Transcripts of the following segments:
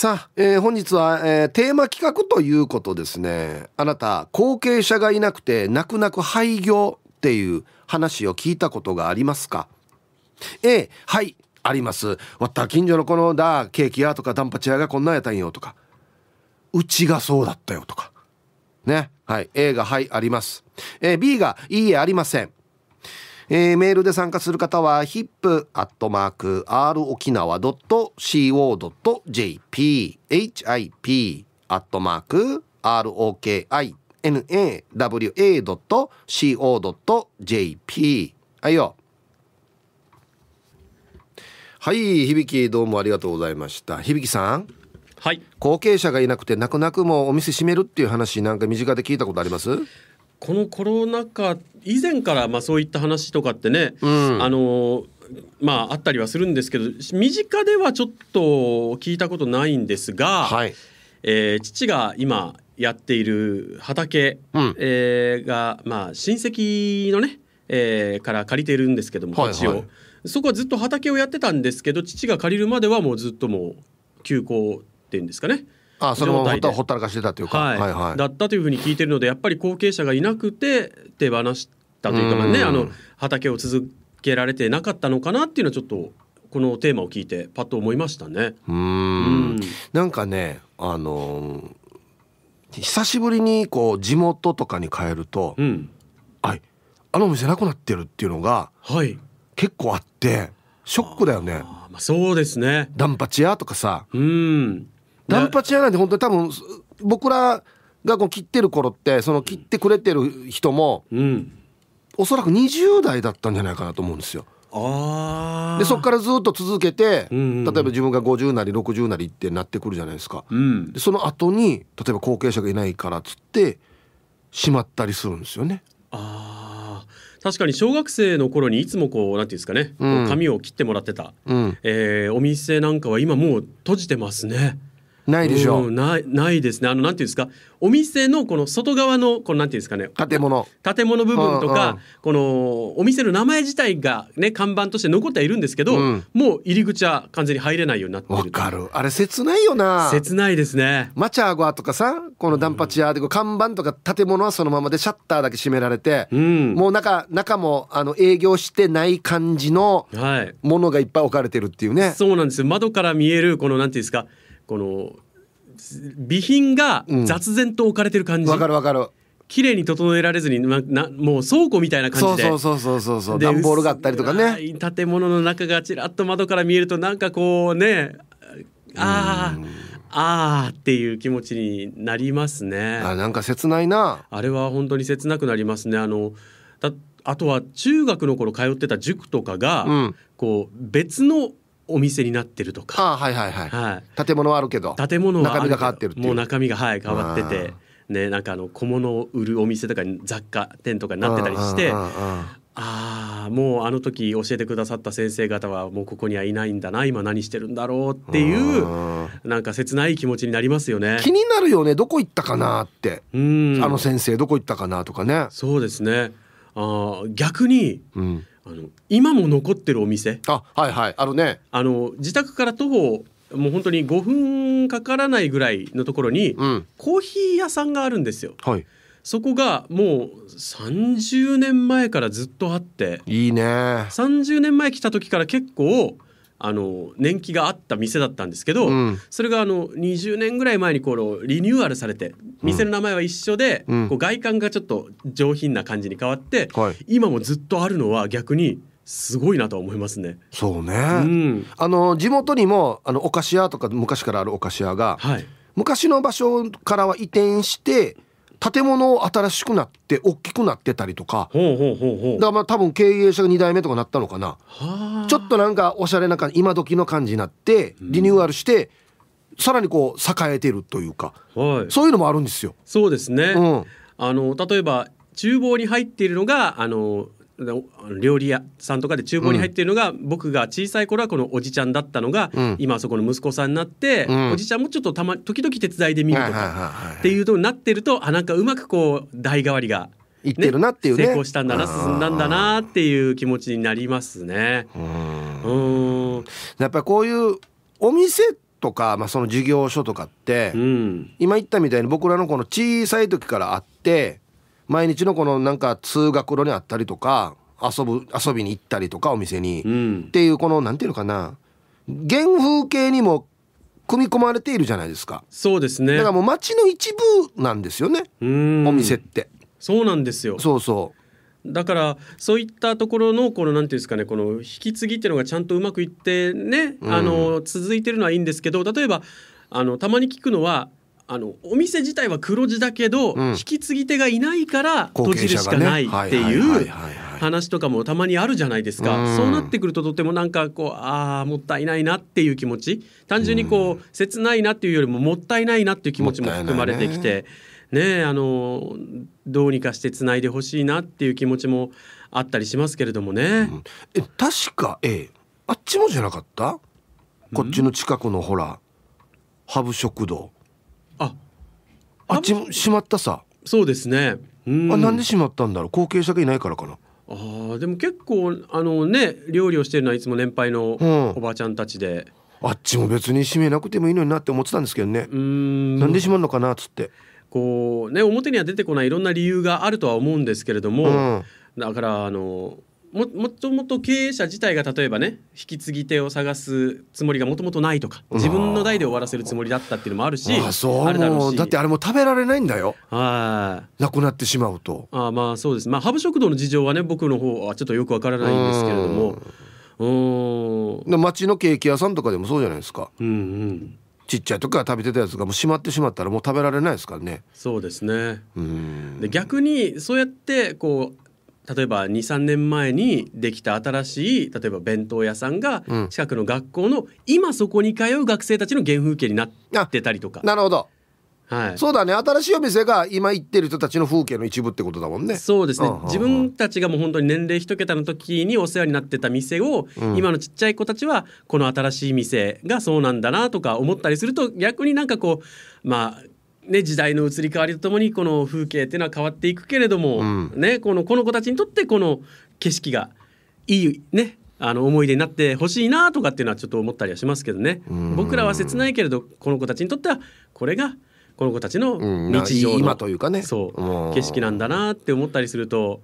さあ、えー、本日は、えー、テーマ企画ということですねあなた後継者がいなくて泣く泣く廃業っていう話を聞いたことがありますか A はいありますわった近所のこのだケーキ屋とかダンパチ屋がこんなんやったんよとかうちがそうだったよとかねはい A がはいあります、えー、B がいいえありませんえー、メールで参加する方は hip.rokinawa.co.jp hip アットマーク rokinawa.co.jp はいよはい響どうもありがとうございました響さんはい後継者がいなくて泣く泣くもお店閉めるっていう話なんか身近で聞いたことありますこのコロナ禍以前からまあそういった話とかってね、うん、あのまああったりはするんですけど身近ではちょっと聞いたことないんですが、はい、えー、父が今やっている畑、うん、えー、が、まあ、親戚のね、えー、から借りているんですけども土地を、はいはい、そこはずっと畑をやってたんですけど父が借りるまではもうずっともう休校っていうんですかねあそのままほったらかしてたというか、はいはいはい、だったというふうに聞いてるのでやっぱり後継者がいなくて手放したというかまあねあの畑を続けられてなかったのかなっていうのはちょっとこのテーマを聞いてパッと思いましたね。うんなんかねあのー久しぶりにこう地元とかに帰ると、うん、ああのお店なくなってるっていうのが、はい、結構あってショックだよね。あまあ、そうですねダンパチ屋とかさ、うん、ダンパ屋なんて本当に多分僕らがこう切ってる頃ってその切ってくれてる人も、うん、おそらく20代だったんじゃないかなと思うんですよ。でそこからずっと続けて、うんうん、例えば自分が50なり60なりってなってくるじゃないですか、うん、でその後に例えば後継者がいないからっつってしまったりするんですよね。あ確かに小学生の頃にいつもこうなんていうんですかね、うん、髪を切ってもらってた、うん、えー、お店なんかは今もう閉じてますね。ないでしょう、うん、ないないですねあのなんていうんですかお店のこの外側のこのなんていうんですかね建物建物部分とか、うんうん、このお店の名前自体がね看板として残ってはいるんですけど、うん、もう入り口は完全に入れないようになってわかるあれ切ないよな切ないですねマチャーゴアとかさこのダンパチアで看板とか建物はそのままでシャッターだけ閉められて、うん、もう中中もあの営業してない感じのものがいっぱい置かれてるっていうね、はい、そうなんです窓から見えるこのなんていうんですかこの備品が雑然と置かれてる感じわ、かるわかる綺麗に整えられずにななもう倉庫みたいな感じでそうそうそうそうそう段ボールがあったりとかね建物の中がちらっと窓から見えるとなんかこうねああああっていう気持ちになりますねあなんか切ないなあれは本当に切なくなりますねあのあとは中学の頃通ってた塾とかが、うん、こう別のお店になってるとか。あはいはいはい。はい、建物はあるけど。建物は中身が変わってるもう中身がはい変わってて。ね、なんかあの小物を売るお店とか雑貨店とかになってたりしてああもうあの時教えてくださった先生方はもうここにはいないんだな今何してるんだろうっていうなんか切ない気持ちになりますよね気になるよねどこ行ったかなってうんあの先生どこ行ったかなとかねそうですねあ逆に、うんあの今も残ってるお店あはいはいあのねあの自宅から徒歩もう本当に5分かからないぐらいのところに、うん、コーヒー屋さんがあるんですよ、はい、そこがもう30年前からずっとあっていいね30年前来た時から結構あの年季があった店だったんですけど、うん、それがあの20年ぐらい前にこのリニューアルされて店の名前は一緒で、うん、こう外観がちょっと上品な感じに変わって、はい、今もずっとあるのは逆にすごいなと思いますね。そうね。うん、あの地元にもあのお菓子屋とか昔からあるお菓子屋が、はい、昔の場所からは移転して。建物を新しくなって大きくなってたりとかだからまあ多分経営者が2代目とかなったのかなちょっとなんかおしゃれな感じ今時の感じになってリニューアルして、うん、さらにこう栄えてるというか、はい、そういうのもあるんですよ。そうですね、うん、あの例えば厨房に入っているのがあの料理屋さんとかで厨房に入っているのが、うん、僕が小さい頃はこのおじちゃんだったのが、うん、今そこの息子さんになって、うん、おじちゃんもちょっとたま時々手伝いで見るとかっていうとなってるとあなんかうまくこう代替わりが行ってるなっていうね成功したんだな進んだんだなっていう気持ちになりますね。うんやっぱりこういうお店とか、まあ、その事業所とかって、うん、今言ったみたいに僕らのこの小さい時からあって毎日のこのなんか通学路にあったりとか遊ぶ遊びに行ったりとかお店に、うん、っていうこのなんていうのかな原風景にも組み込まれているじゃないですかそうですねだからもう街の一部なんですよねお店ってそうなんですよそうそうだからそういったところのこの何ていうんですかねこの引き継ぎっていうのがちゃんとうまくいってね、うん、あの続いてるのはいいんですけど例えばあのたまに聞くのはあのお店自体は黒字だけど、うん、引き継ぎ手がいないから閉じるしかないっていう話とかもたまにあるじゃないですか、うん、そうなってくるととてもなんかこうああもったいないなっていう気持ち単純にこう、切ないなっていうよりももったいないなっていう気持ちも含まれてきて。ねあのどうにかしてつないでほしいなっていう気持ちもあったりしますけれどもね、うん、え確かえあっちもじゃなかったこっちの近くのほらハブ食堂ああっちも閉まったさそうですねんあなんで閉まったんだろう後継者がいないからかなあでも結構あのね料理をしてるのはいつも年配のおばあちゃんたちで、うん、あっちも別に閉めなくてもいいのになって思ってたんですけどねうんなんで閉まるのかなっつってこうね表には出てこないいろんな理由があるとは思うんですけれども、うん、だからあのももともと経営者自体が例えばね引き継ぎ手を探すつもりがもともとないとか自分の代で終わらせるつもりだったっていうのもあるし、あそうあるだろうしだってあれも食べられないんだよなくなってしまうとあまあそうですまあハブ食堂の事情はね僕の方はちょっとよくわからないんですけれどもうん町のケーキ屋さんとかでもそうじゃないですか、うんうん、ちっちゃい時から食べてたやつがもう閉まってしまったらもう食べられないですからねそうですねで逆にそうやってこう例えば23年前にできた新しい例えば弁当屋さんが近くの学校の、今そこに通う学生たちの原風景になってたりとか。なるほどはい、そうだね新しいお店が今行ってる人たちの風景の一部ってことだもんねそうですね、うん自分たちがもう本当に年齢一桁の時にお世話になってた店を、うん、今のちっちゃい子たちはこの新しい店がそうなんだなとか思ったりすると逆になんかこうまあね、時代の移り変わりとともにこの風景っていうのは変わっていくけれども、うん、ね、このこの子たちにとってこの景色がいい、ね、あの思い出になってほしいなとかっていうのはちょっと思ったりはしますけどね僕らは切ないけれどこの子たちにとってはこれがこの子たちの日常の、今というかねそう、景色なんだなって思ったりすると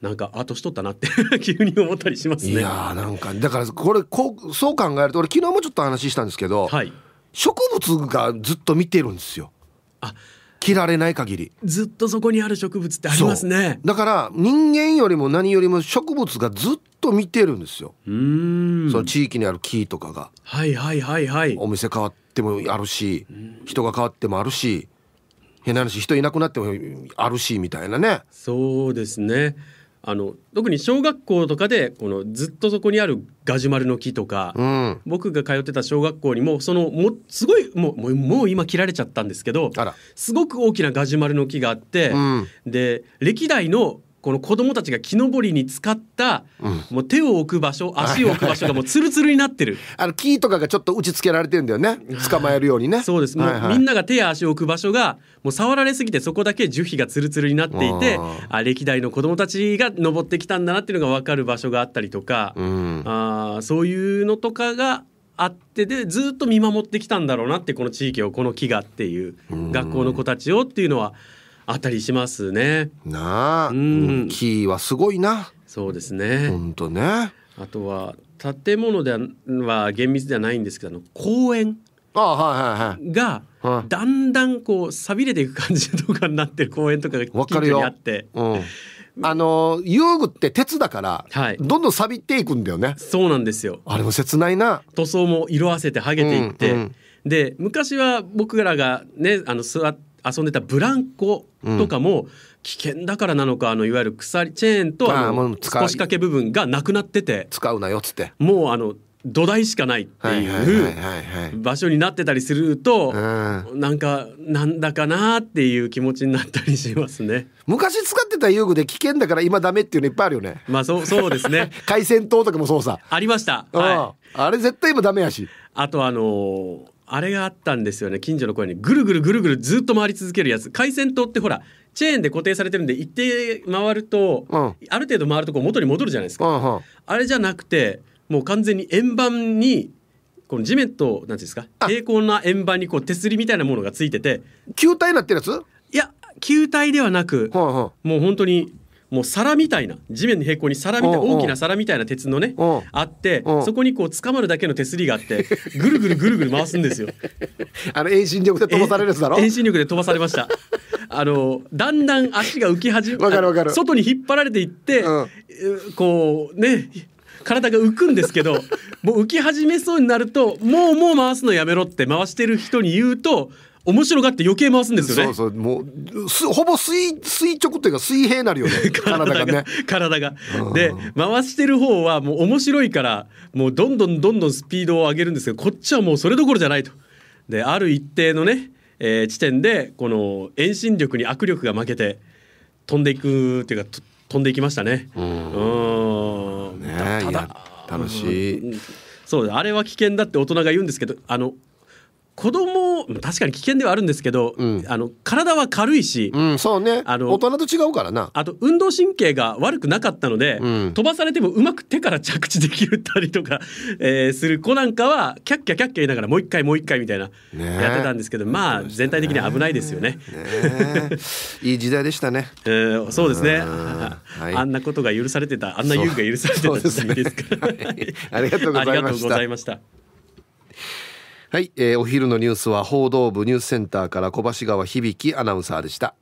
なんかあ年取ったなって 急に思ったりしますねいやなんかだからこれこうそう考えると俺昨日もちょっと話したんですけど、はい、植物がずっと見てるんですよ。あ切られない限りずっとそこにある植物ってありますねだから人間よりも何よりも植物がずっと見てるんですようんその地域にある木とかがはいはいはいはいお店変わってもあるし人が変わってもあるし変な話人いなくなってもあるしみたいなねそうですねあの特に小学校とかでこのずっとそこにあるガジュマルの木とか、うん、僕が通ってた小学校にもそのもすごいもうもう今切られちゃったんですけどすごく大きなガジュマルの木があって、うん、で歴代のこの子供たちが木登りに使った、うん、もう手を置く場所 足を置く場所がもうツルツルになってるあの木とかがちょっと打ち付けられてんだよね捕まえるようにねそうです、はいはい、もうみんなが手や足を置く場所がもう触られすぎてそこだけ樹皮がツルツルになっていてあ歴代の子供たちが登ってきたんだなっていうのが分かる場所があったりとか、うん、あそういうのとかがあってでずっと見守ってきたんだろうなってこの地域をこの木がっていう学校の子たちをっていうのは。うんあたりしますね。なあ、うん、キーはすごいな。そうですね。本当ね。あとは建物では厳密ではないんですけど、あの公園がだんだんこうびれていく感じとかになってる公園とかが近くにあって。あの遊具って鉄だから、はい、どんどん錆びていくんだよねそうなんですよあれも切ないな塗装も色あせて剥げていって、うんうん、で昔は僕らがねあの座って遊んでたブランコとかも危険だからなのか、あのいわゆる鎖チェーンと腰掛け部分がなくなってて使うなよっつってもうあの土台しかないっていう場所になってたりするとなんかなんだかなっていう気持ちになったりしますね昔使ってた遊具で危険だから今ダメっていうのいっぱいあるよねまあそうそうですね 海鮮島とかもそうさありました、はい、あれ絶対今ダメやしあとあのーあれがあったんですよね近所の公園にぐるぐるぐるぐるずっと回り続けるやつ回線灯ってほらチェーンで固定されてるんで一定回ると、うん、ある程度回るとこ元に戻るじゃないですか、うんうん、あれじゃなくてもう完全に円盤にこの地面と何ていうんですか平行な円盤にこう手すりみたいなものがついてて球体になってるやついや球体ではなく、もう本当にもう皿みたいな地面の平行に皿みたいな大きな皿みたいな鉄のねあってそこにこう捕まるだけの手すりがあってぐるぐるぐるぐる回すんですよあの遠心力で飛ばされるやつだろ遠心力で飛ばされましたあのだんだん足が浮き始めるるか外に引っ張られていって、うん、こうね体が浮くんですけどもう浮き始めそうになるともうもう回すのやめろって回してる人に言うと面白がって余計回すんですよねそうそうもうすほぼ水垂直というか水平なるよね 体がね体が、うん、で回してる方はもう面白いからもうどんどんどんどんスピードを上げるんですけどこっちはもうそれどころじゃないとである一定のね、えー、地点でこの遠心力に握力が負けて飛んでいくっていうか飛んでいきましたねうんね楽しい、うん、そうあれは危険だって大人が言うんですけどあの子供確かに危険ではあるんですけど、うん、あの体は軽いし、うん、そうねあの大人と違うからなあと運動神経が悪くなかったので、うん、飛ばされてもうまく手から着地できるたりとか、えー、する子なんかはキャッキャキャッキャ言いながらもう一回もう一回みたいな、ね、やってたんですけどまあ全体的に危ないですよね。ね いい時代でしたね。えー、そうですねあはい、あんなことが許されてたあんな具が許されてた時代ですから、ねはい、ありがとうございました。はい、えー、お昼のニュースは報道部ニュースセンターから小橋川響アナウンサーでした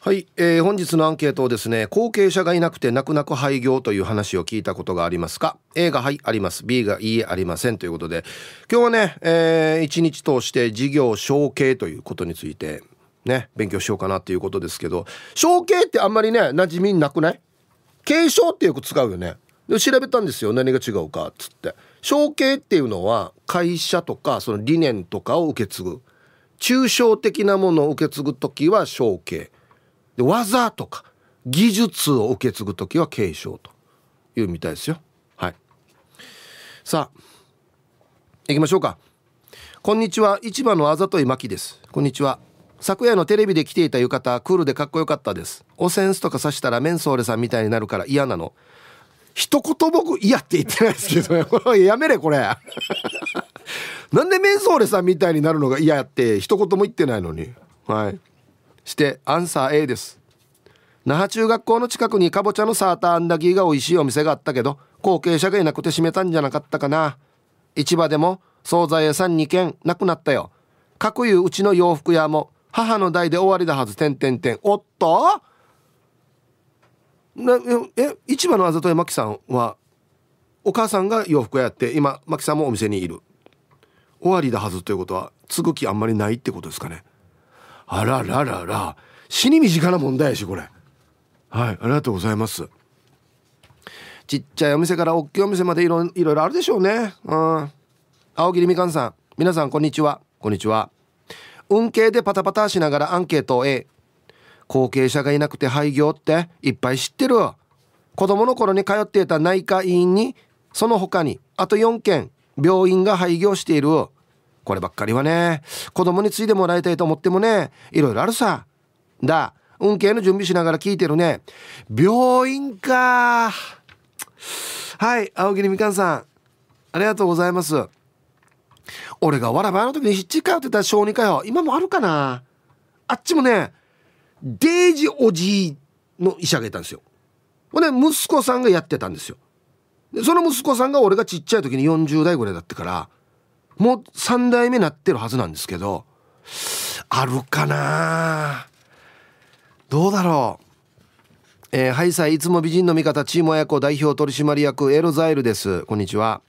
はい、えー、本日のアンケートをですね後継者がいなくて泣く泣く廃業という話を聞いたことがありますか A がはいあります B がいいありませんということで今日はね、えー、一日通して事業承継ということについてね勉強しようかなということですけど承継ってあんまりね馴染みなくない継承ってよく使うよねで調べたんですよ何が違うかっつって承継っていうのは会社とかその理念とかを受け継ぐ抽象的なものを受け継ぐ時は承継で技とか技術を受け継ぐ時は継承というみたいですよはいさあ行きましょうかこんにちは市場のあざといまきですこんにちは昨夜のテレビで来ていた浴衣クールでかっこよかったですおセンスとか刺したらメンソーレさんみたいになるから嫌なの一言僕嫌って言ってないですけど、やめれこれ なんでメンソーレさんみたいになるのが嫌って一言も言ってないのにはいしてアンサー A です那覇中学校の近くにかぼちゃのサーターアンダギーが美味しいお店があったけど後継者がいなくて閉めたんじゃなかったかな市場でも惣菜屋さん2軒なくなったよかくいうちの洋服屋も母の代で終わりだはずてんてんてんおっとなえ市場のあざといマキさんはお母さんが洋服屋やって今マキさんもお店にいる終わりだはずということは継ぐ気あんまりないってことですかねあらららら死に身近な問題やしこれはいありがとうございますちっちゃいお店から大きいお店までいろいろあるでしょうねうん青桐みかんさん皆さんこんにちはこんにちは運慶でパタパタしながらアンケートを A 後継者がいなくて廃業っていっぱい知ってる子供の頃に通っていた内科医院にその他にあと4件病院が廃業しているこればっかりはね子供についてもらいたいと思ってもねいろいろあるさだ運慶の準備しながら聞いてるね病院かはい青桐みかんさんありがとうございます俺がわらばの時にひっちり通ってた小児科よ今もあるかなあっちもねデイジおじいの医者がいたんですよ。ほんで、息子さんがやってたんですよ。で、その息子さんが俺がちっちゃい時に40代ぐらいだったから、もう3代目なってるはずなんですけど、あるかなどうだろうえー、ハイサイいつも美人の味方チーム親子代表取締役エロザイルですこんにちは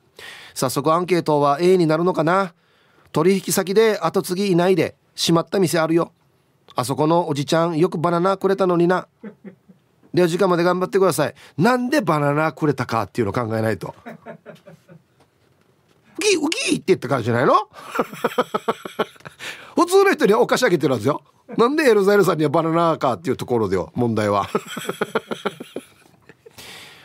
早速アンケートは A になるのかな取引先で後継ぎいないでしまった店あるよあそこのおじちゃんよくバナナくれたのになでは時間まで頑張ってくださいなんでバナナくれたかっていうの考えないとウキウキって言った感じじゃないの 普通の人にはお菓子あげてるはずよなんでエルザエルさんにはバナナかっていうところでよ問題は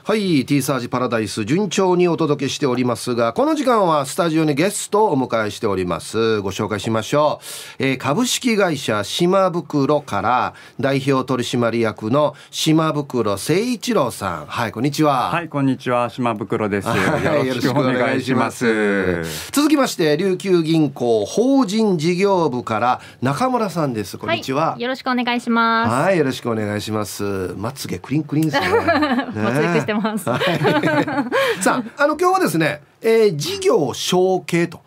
はいティーサージパラダイス順調にお届けしておりますがこの時間はスタジオにゲストをお迎えしておりますご紹介しましょう、えー、株式会社島袋から代表取締役の島袋誠一郎さんはいこんにちははいこんにちは島袋です、はい、よろしくお願いします続きまして琉球銀行法人事業部から中村さんですこんにちは、はい、よろしくお願いしますはいよろしくお願いしますまつげクリンクリンですね まつげます。はい、さあ、あの今日はですね、えー、事業承継と。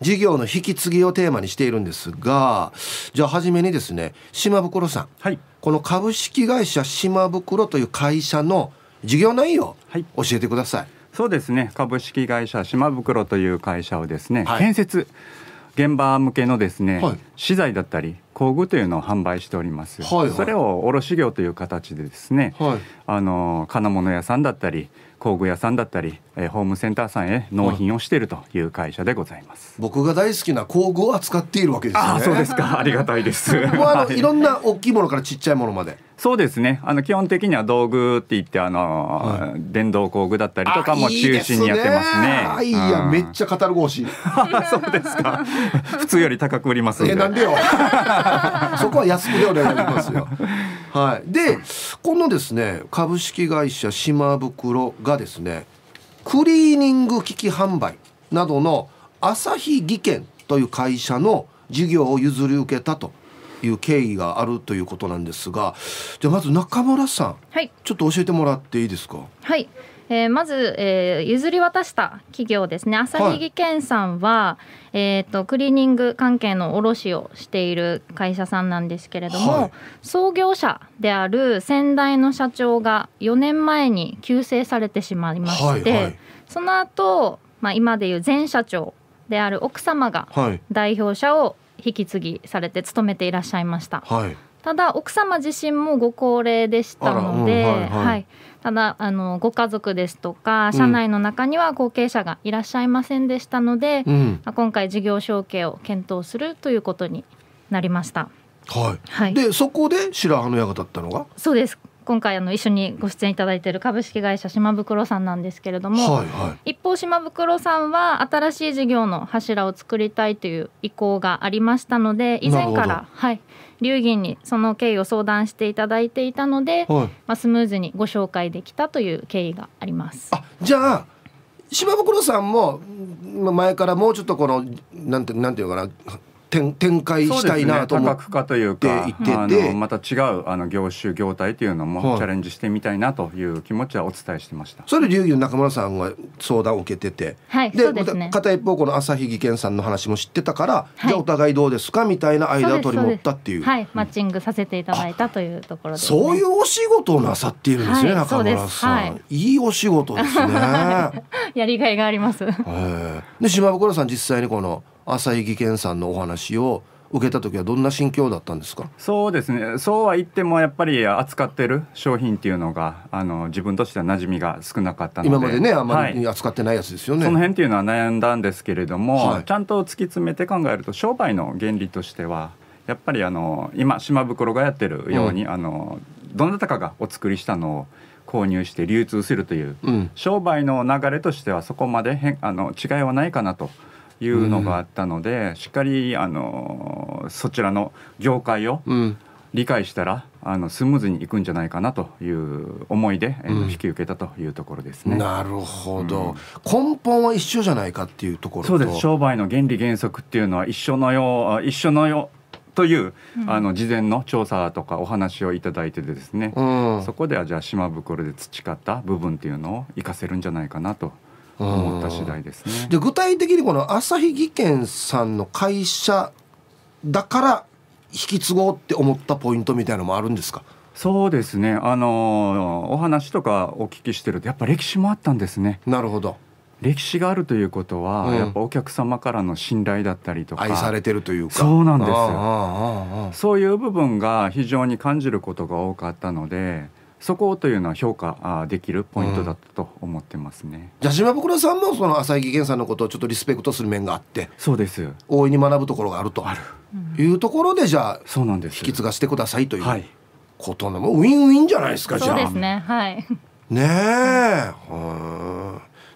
事業の引き継ぎをテーマにしているんですが、じゃあ初めにですね、島袋さん、はい、この株式会社島袋という会社の事業内容、教えてください。そうですね、株式会社島袋という会社をですね、はい、建設現場向けのですね、資材だったり工具というのを販売しております、はいはい、それを卸業という形でですね、はい、あの金物屋さんだったり工具屋さんだったり、えー、ホームセンターさんへ納品をしているという会社でございます、僕が大好きな工具を扱っているわけですねそうですかありがたいですもうあの、はい、いろんな大きいものからちっちゃいものまでそうですねあの基本的には道具って言ってあの、うん、電動工具だったりとかも中心にやってますねあいい、や、うん、めっちゃカタログ欲しい そうですか普通より高く売りますえなんでよ そこは安くでお願いしますよはいでこのですね株式会社島袋がですねクリーニング機器販売などの朝日技研という会社の事業を譲り受けたという経緯があるということなんですがじゃあまず中村さん、はい、ちょっと教えてもらっていいですか。はいえー、まず、えー、譲り渡した企業ですね朝日技研さんは、はい、えーと、クリーニング関係の卸をしている会社さんなんですけれども、はい、創業者である先代の社長が4年前に急逝されてしまいまして、はいはい、その後、まあ今でいう前社長である奥様が代表者を引き継ぎされて勤めていらっしゃいました、はい、ただ奥様自身もご高齢でしたので、うんはいはい、はい、ただあのご家族ですとか社内の中には後継者がいらっしゃいませんでしたので、うん、まあ、今回事業承継を検討するということになりました。はい、はい、でそこで白羽の矢が立ったのがそうです今回あの一緒にご出演いただいている株式会社島袋さんなんですけれども、はいはい、一方島袋さんは新しい事業の柱を作りたいという意向がありましたので以前からはい流銀にその経緯を相談していただいていたので、はい、まあ、スムーズにご紹介できたという経緯があります。あじゃあ島袋さんも前からもうちょっとこのなんてなんていうかな展開したいなと思って、ね、多というかまた違うあの業種業態というのもチャレンジしてみたいなという気持ちはお伝えしてました、はい、それで流の中村さんが相談を受けてて、はい、で、ね、また片一方この朝日技研さんの話も知ってたから、はい、じゃあお互いどうですかみたいな間を取り持ったっていうはい、マッチングさせていただいたというところ、ね、そういうお仕事をなさっているんですね、中村さん、いいお仕事ですね やりがいがあります、えー、で島袋さん実際にこの浅井義健さんのお話を受けた時はどんな心境だったんですかそうですねそうは言ってもやっぱり扱ってる商品っていうのがあの自分としては馴染みが少なかったので今までねあんまり扱ってないやつですよね、はい、その辺っていうのは悩んだんですけれども、はい、ちゃんと突き詰めて考えると商売の原理としてはやっぱりあの今島袋がやってるように、うん、あのどなたかがお作りしたのを購入して流通するという、うん、商売の流れとしてはそこまで変あの違いはないかなと。いうのがあったので、しっかりあのそちらの業界を理解したら、あのスムーズにいくんじゃないかなという思いで、えー、引き受けたというところですね。なるほど、うん、根本は一緒じゃないかっていうところそうです商売の原理原則っていうのは一緒のよう一緒のよという、うん、あの事前の調査とかお話をいただいてですね、そこではじゃあ島袋で培った部分っていうのを生かせるんじゃないかなと。思った次第ですね。で具体的にこの朝日技研さんの会社だから引き継ごうって思ったポイントみたいのもあるんですかそうですねあのお話とかお聞きしてるとやっぱ歴史もあったんですね。なるほど歴史があるということは、うん、やっぱお客様からの信頼だったりとか愛されてるというかそうなんですよそういう部分が非常に感じることが多かったのでそこというのは評価できるポイントだったと思ってますね、うん、じゃあ島袋さんもその浅井義健さんのことをちょっとリスペクトする面があってそうです大いに学ぶところがあるというところでじゃあそうなんです引き継がしてくださいということの、もうウィンウィンじゃないですかじゃあ。そうですねはいねえ、うん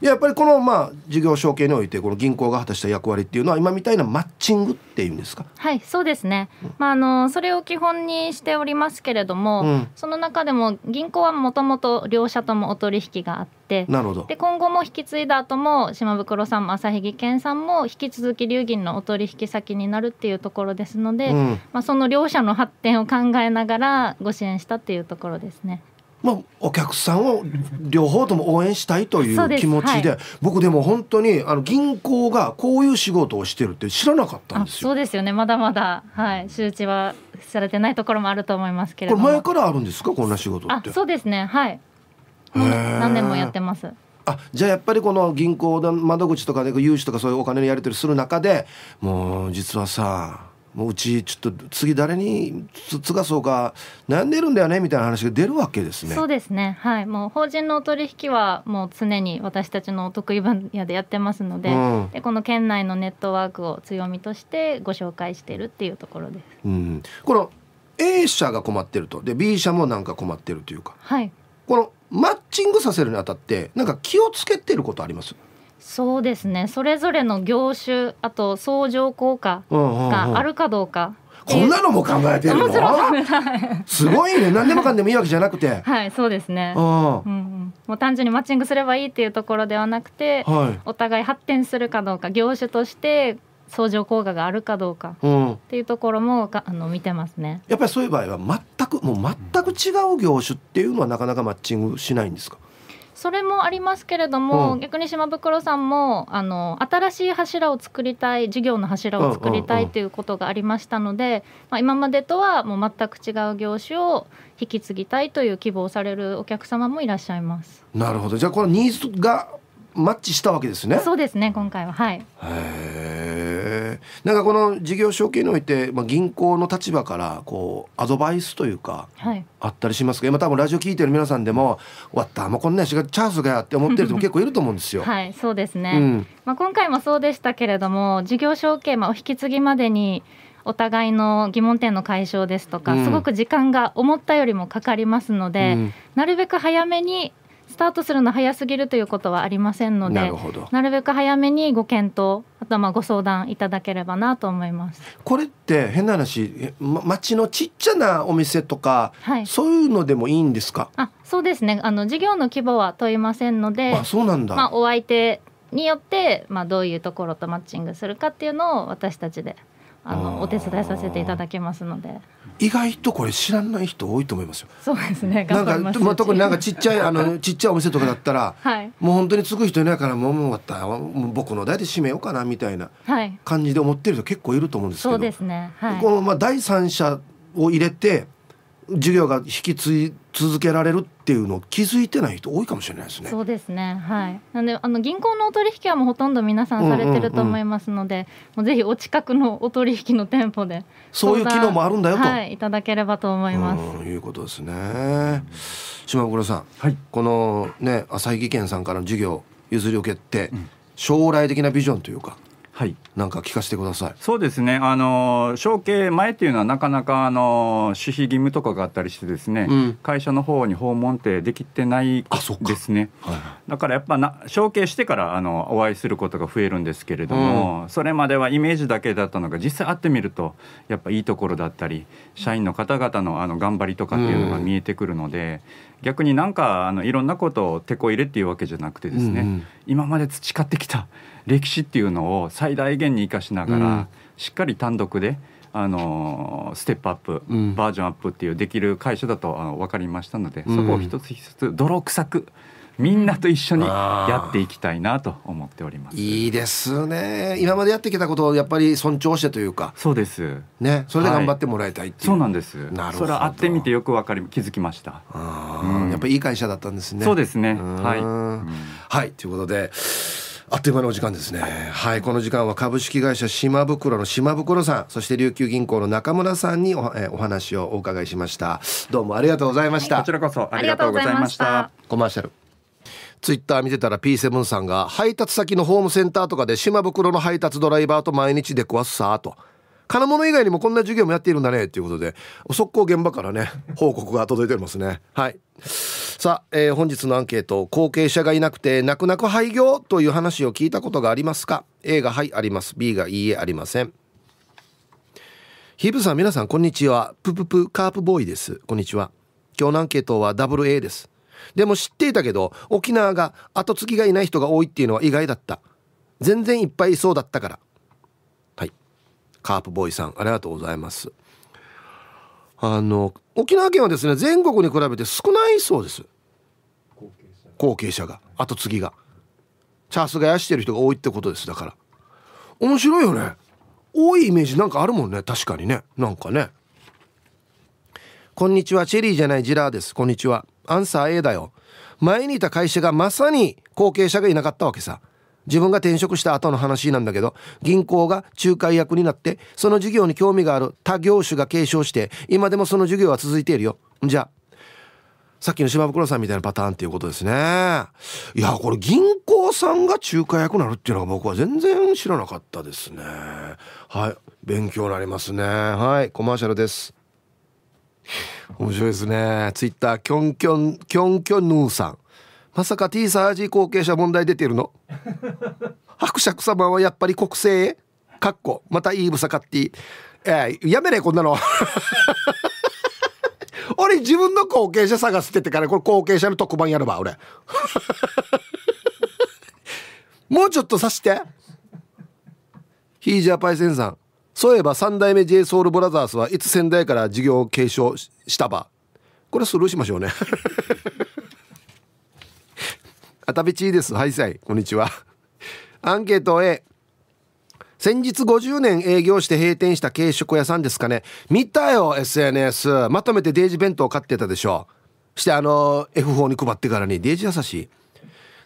やっぱりこのまあ事業承継においてこの銀行が果たした役割っていうのは今みたいなマッチングっていうんですかはいそうですね、うん、まあ、あのそれを基本にしておりますけれども、うん、その中でも銀行はもともと両社ともお取引があってなるほどで今後も引き継いだ後も島袋さんも朝日技さんも引き続き龍銀のお取引先になるっていうところですので、うん、まあ、その両社の発展を考えながらご支援したっていうところですね。まあ、お客さんを両方とも応援したいという気持ちで、はい、僕でも本当にあの銀行がこういう仕事をしてるって知らなかったんですよ。そうですよねまだまだ、はい、周知はされてないところもあると思いますけれどもこれ前からあるんですかこんな仕事って。そうですねはい何年もやってます。あじゃあやっぱりこの銀行の窓口とかで融資とかそういうお金のやり取りする中でもう実はさもううちちょっと次誰に継がそうか悩んでるんだよねみたいな話が出るわけですね。そうですね。はい、もう法人の取引はもう常に私たちの得意分野でやってますので、うん、でこの県内のネットワークを強みとしてご紹介してるっていうところです。うん、この A 社が困ってるとで B 社もなんか困ってるというか、はい、このマッチングさせるにあたってなんか気をつけてることありますそうですねそれぞれの業種あと相乗効果があるかどうか。こんなのも考えてるの。すごいね、何でもかんでもいいわけじゃなくて。はい、そうですね。うん、もう単純にマッチングすればいいっていうところではなくて、はい、お互い発展するかどうか、業種として。相乗効果があるかどうかっていうところも、あの見てますね。やっぱりそういう場合は全くもう全く違う業種っていうのはなかなかマッチングしないんですか。それもありますけれども、うん、逆に島袋さんもあの新しい柱を作りたい事業の柱を作りたいということがありましたので、うんうんうん、まあ、今までとはもう全く違う業種を引き継ぎたいという希望されるお客様もいらっしゃいます。なるほどじゃあこのニーズがマッチしたわけですね。そうですね今回ははい。へえなんかこの事業承継において、まあ、銀行の立場からこうアドバイスというか、はい、あったりしますけど今多分ラジオ聞いてる皆さんでも「終わったもうこんなやしがチャンスがや」って思ってる人も結構いると思うんですよ。はいそうですね、うん、まあ、今回もそうでしたけれども事業承継、まあ、お引き継ぎまでにお互いの疑問点の解消ですとか、うん、すごく時間が思ったよりもかかりますので、うん、なるべく早めにスタートするの早すぎるということはありませんのでなるほどなるべく早めにご検討あとはまあご相談いただければなと思いますこれって変な話、ま、町のちっちゃなお店とか、はい、そういうのでもいいんですかあそうですねあの事業の規模は問いませんのであそうなんだ、まあ、お相手によって、まあ、どういうところとマッチングするかっていうのを私たちであのお手伝いさせていただきますので意外とこれ知らない人多いと思いますよそうですねなんかまあ、特になんかちっちゃいあのちっちゃいお店とかだったら、はい、もう本当につく人いないからもう終わったもう僕の代で締めようかなみたいな感じで思ってる人結構いると思うんですけど、そうですね、はい、このまあ第三者を入れて授業が引き継い続けられるっていうのを気づいてない人多いかもしれないですね。そうですね。はい。なんであの銀行のお取引はもうほとんど皆さんされてると思いますので、もうぜひお近くのお取引の店舗でそういう機能もあるんだよと、はい、いただければと思います。いうことですね。島倉さん、はい、このね朝日技研さんからの授業譲り受けて、うん、将来的なビジョンというかはい、なんか聞かせてください。そうですね。あの承継前っていうのはなかなかあの守秘義務とかがあったりしてですね、うん、会社の方に訪問ってできてないですね。はい、だからやっぱな承継してからあのお会いすることが増えるんですけれども、うん、それまではイメージだけだったのが実際会ってみるとやっぱいいところだったり、社員の方々のあの頑張りとかっていうのが見えてくるので。うん逆になんかあのいろんなことをてこ入れっていうわけじゃなくてですね、うんうん、今まで培ってきた歴史っていうのを最大限に生かしながら、しっかり単独であのステップアップ、バージョンアップっていうできる会社だとあの分かりましたので、うん、そこを一つ一つ泥臭くみんなと一緒にやっていきたいなと思っております。いいですね。今までやってきたことをやっぱり尊重してというか。そうです。ね、それで頑張ってもらいたい、はい、そうなんです。なるほど。会ってみてよくわかり気づきました。うん、やっぱりいい会社だったんですね。そうですね。はい、はい。ということで。あっという間のお時間ですね。はい、この時間は株式会社島袋の島袋さん、そして琉球銀行の中村さんにお,、えお話をお伺いしました。どうもありがとうございました。はい、こちらこそありがとうございました。コマーシャル。ツイッター見てたら P7 さんが配達先のホームセンターとかで島袋の配達ドライバーと毎日出くわすさーと。金物以外にもこんな授業もやっているんだねということで速攻現場からね報告が届いておりますねはいさあ、えー、本日のアンケート後継者がいなくて泣く泣く廃業という話を聞いたことがありますか A がはいあります B がいいえありませんヒブさん皆さんこんにちはプププカープボーイですこんにちは今日のアンケートは WA ですでも知っていたけど沖縄が後継ぎがいない人が多いっていうのは意外だった全然いっぱいいそうだったからカープボーイさんありがとうございますあの沖縄県はですね全国に比べて少ないそうです後継者が後継ぎがチャースがやしてる人が多いってことですだから面白いよね多いイメージなんかあるもんね確かにねなんかねこんにちはチェリーじゃないジラーですこんにちはアンサー A だよ前にいた会社がまさに後継者がいなかったわけさ自分が転職した後の話なんだけど銀行が仲介役になってその事業に興味がある他業種が継承して今でもその授業は続いているよじゃあさっきの島袋さんみたいなパターンっていうことですねいやこれ銀行さんが仲介役になるっていうのは僕は全然知らなかったですねはい勉強になりますねはいコマーシャルです面白いですねツイッターキョンキョンキョンキョンヌーさんまさか T サージ後継者問題出てるの 伯爵様はやっぱり国政かっこまたイーブサカッティ、えー、やめれこんなの 俺自分の後継者探しててからこれ後継者の特番やるわ俺 もうちょっとさしてヒージャーパイセンさんそういえば三代目 j ソウルブラザー t はいつ仙台から事業を継承したばこれスルーしましょうねあたべちーです。はいさい。こんにちは。アンケート A。先日50年営業して閉店した軽食屋さんですかね。見たよ、SNS。まとめてデージ弁当買ってたでしょ。してあの F4 に配ってからにデージ優しい。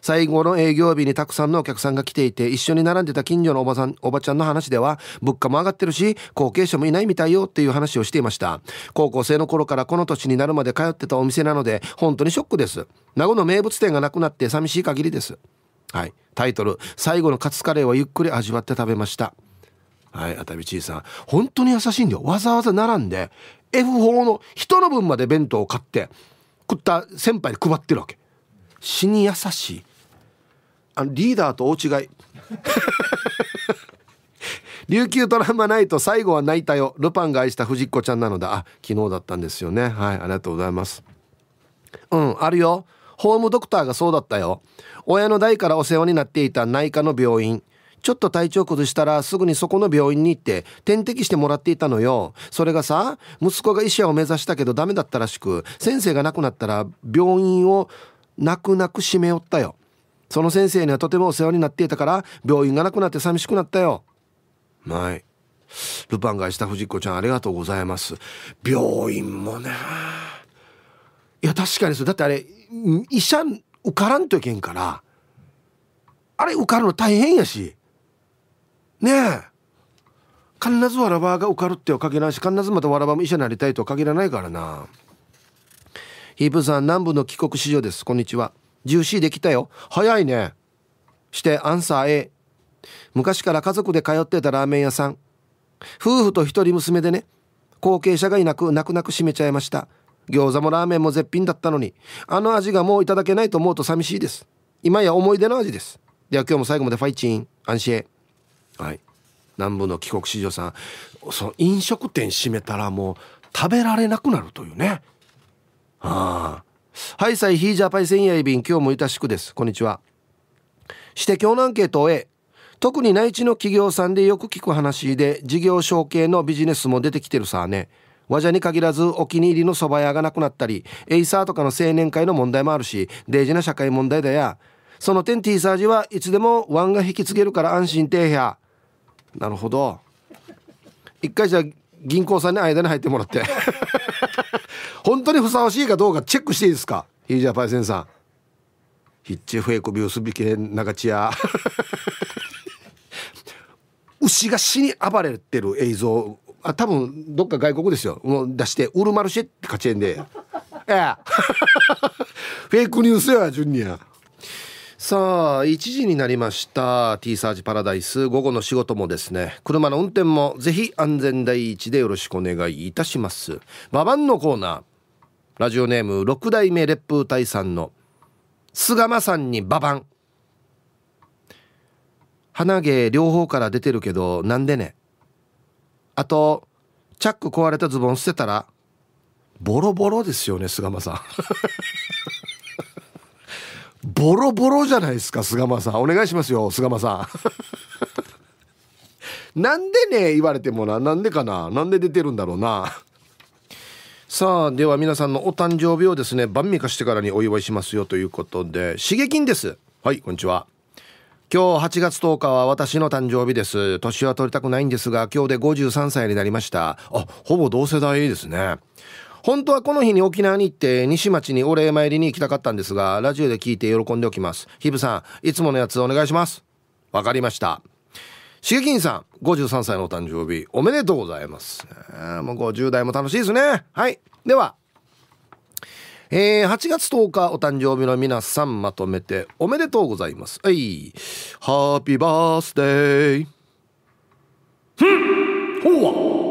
最後の営業日にたくさんのお客さんが来ていて一緒に並んでた近所のおばさんおばちゃんの話では物価も上がってるし後継者もいないみたいよっていう話をしていました高校生の頃からこの年になるまで通ってたお店なので本当にショックです名護の名物店がなくなって寂しい限りですはいタイトル「最後のカツカレーはゆっくり味わって食べました」はい熱海ちいさん本当に優しいんだよわざわざ並んで F4 の人の分まで弁当を買って食った先輩に配ってるわけ死に優しいあのリーダーと大違い 琉球ドラマナイト最後は泣いたよルパンが愛した藤子ちゃんなのだあ昨日だったんですよねはいありがとうございますうんあるよホームドクターがそうだったよ親の代からお世話になっていた内科の病院ちょっと体調崩したらすぐにそこの病院に行って点滴してもらっていたのよそれがさ息子が医者を目指したけどダメだったらしく先生が亡くなったら病院を泣く泣く閉めよったよその先生にはとてもお世話になっていたから病院がなくなって寂しくなったよ。はい。ルパンがした藤子ちゃんありがとうございます。病院もね。いや確かにそう。だってあれ、医者受からんといけんから、あれ受かるの大変やし。ねえ。必ずわらばが受かるっては限らんし、必ずまたわらばも医者になりたいとは限らないからな。ヒープさん、南部の帰国子女です。こんにちは。ジューシーできたよ早いねしてアンサー A 昔から家族で通ってたラーメン屋さん夫婦と一人娘でね後継者がいなく泣く泣く閉めちゃいました餃子もラーメンも絶品だったのにあの味がもういただけないと思うと寂しいです今や思い出の味ですでは今日も最後までファイチン安心へはい南部の帰国子女さんその飲食店閉めたらもう食べられなくなるというねああはいさいヒージャパイセンヤイビン、今日もいたしくですこんにちはして、今日のアンケート得。特に内地の企業さんでよく聞く話で事業承継のビジネスも出てきてるさね和じゃに限らずお気に入りの蕎麦屋がなくなったりエイサーとかの青年会の問題もあるし大事な社会問題だやその点 T サージはいつでもワンが引き継げるから安心てやなるほど一回じゃあ銀行さんに間に入ってもらって本当にふさわしいかどうかチェックしていいですかヒージャーパイセンさんヒッチフェイコビュースビケ長地や牛が死に暴れてる映像あ多分どっか外国ですよもう出してウルマルシェって勝ちえんで フェイクニュースやジュニアさあ1時になりました T サージパラダイス午後の仕事もですね車の運転もぜひ安全第一でよろしくお願いいたしますババンのコーナーラジオネーム6代目烈風隊さんの菅間さんにババン鼻毛両方から出てるけどなんでねあとチャック壊れたズボン捨てたらボロボロですよね菅間さんボロボロじゃないですか菅間さんお願いしますよ菅間さん なんでね言われてもななんでかななんで出てるんだろうなさあでは皆さんのお誕生日をですね晩味化してからにお祝いしますよということで刺激ですはいこんにちは今日8月10日は私の誕生日です年は取りたくないんですが今日で53歳になりましたあほぼ同世代ですね本当はこの日に沖縄に行って西町にお礼参りに行きたかったんですがラジオで聞いて喜んでおきますひぶさんいつものやつお願いしますわかりましたしげきんさん53歳のお誕生日おめでとうございますもう50代も楽しいですねはいではえー、8月10日お誕生日の皆さんまとめておめでとうございます。はい。ハッピーバースデー。ふんほうは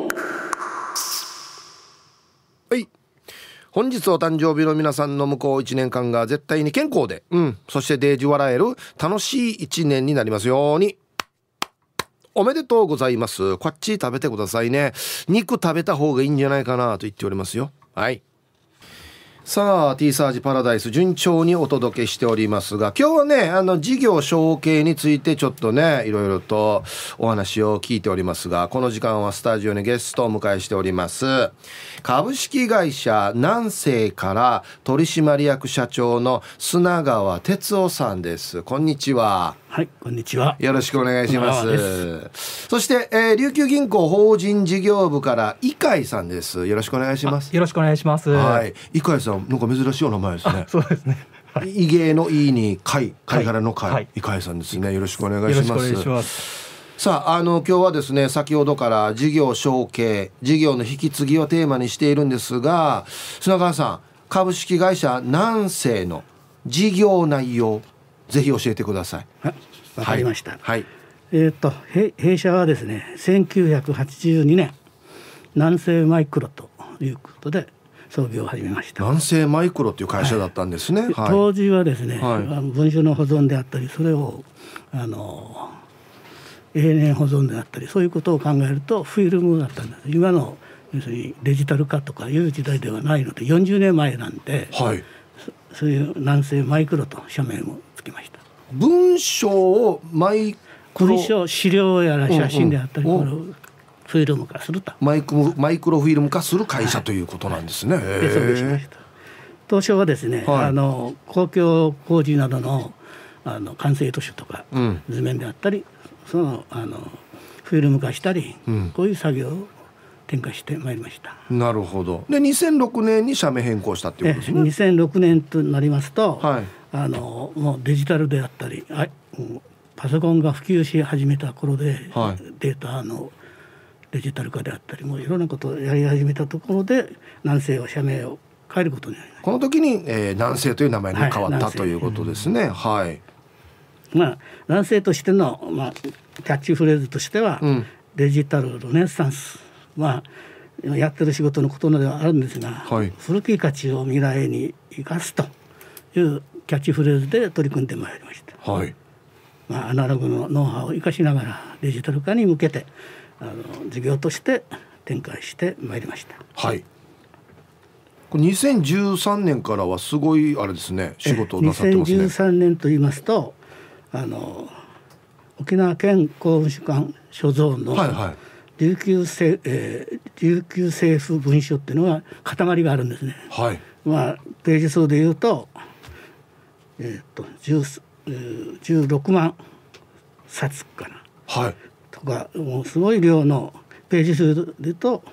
本日お誕生日の皆さんの向こう1年間が絶対に健康で、うん、そしてデージ笑える楽しい1年になりますように。おめでとうございます。こっち食べてくださいね。肉食べた方がいいんじゃないかなと言っておりますよ。はい。さあ、T サージパラダイス順調にお届けしておりますが、今日はね、あの、事業承継についてちょっとね、いろいろとお話を聞いておりますが、この時間はスタジオにゲストをお迎えしております。株式会社南西から取締役社長の砂川哲夫さんです。こんにちは。はいこんにちはよろしくお願いしますそして、えー、琉球銀行法人事業部から伊海さんですよろしくお願いしますよろしくお願いしますはい伊海さんなんか珍しいお名前ですね そうですねは異芸、はい、の異にい、貝殻の貝、はい、伊海さんですねよろしくお願いしますさああの今日はですね先ほどから事業承継事業の引き継ぎをテーマにしているんですが砂川さん株式会社南西の事業内容ぜひ教えてくださいかりました。はい、はい、えっ、ー、と弊社はですね1982年南西マイクロということで創業を始めました南西マイクロという会社だったんですね、はいはい、当時はですね、はい、文書の保存であったりそれをあの永年保存であったりそういうことを考えるとフィルムだったんです今の要するにデジタル化とかいう時代ではないので40年前なんで、はい、そういう南西マイクロと社名もつきました。文章を毎文章資料やら写真であったり、うんうん、フィルム化するとマイクマイクロフィルム化する会社ということなんですね。はい、でそうしました当初はですね、はい、あの公共工事などのあの完成図書とか、図面であったりそのあのフィルム化したり、うん、こういう作業を展開してまいりました。なるほど。で、2006年に社名変更したっていうことですね。2006年となりますと、はい、あのもうデジタルであったりあ、うパソコンが普及し始めた頃で、はい、データのデジタル化であったりもういろんなことをやり始めたところで南西を社名を変えることになりますこの時に、えー、南西という名前に変わった、はい、ということですね。うん、はいまあ、南西としての、まあ、キャッチフレーズとしては、うん、デジタルルネッサンス、まあ、やってる仕事のことなではあるんですが、はい、古き価値を未来に生かすというキャッチフレーズで取り組んでまいりました。はいまあ、アナログのノウハウを生かしながらデジタル化に向けてあの事業として展開してまいりました。はいこれ2013年からはすごいあれですね仕事をなさってますね。2013年と言いますとあの沖縄県公文書館所蔵の琉球,、はえー、琉球政府文書っていうのは塊があるんですね。はい、まあページ数で言うとえー、っと16万冊かな、はい、とかもうすごい量のページ数でと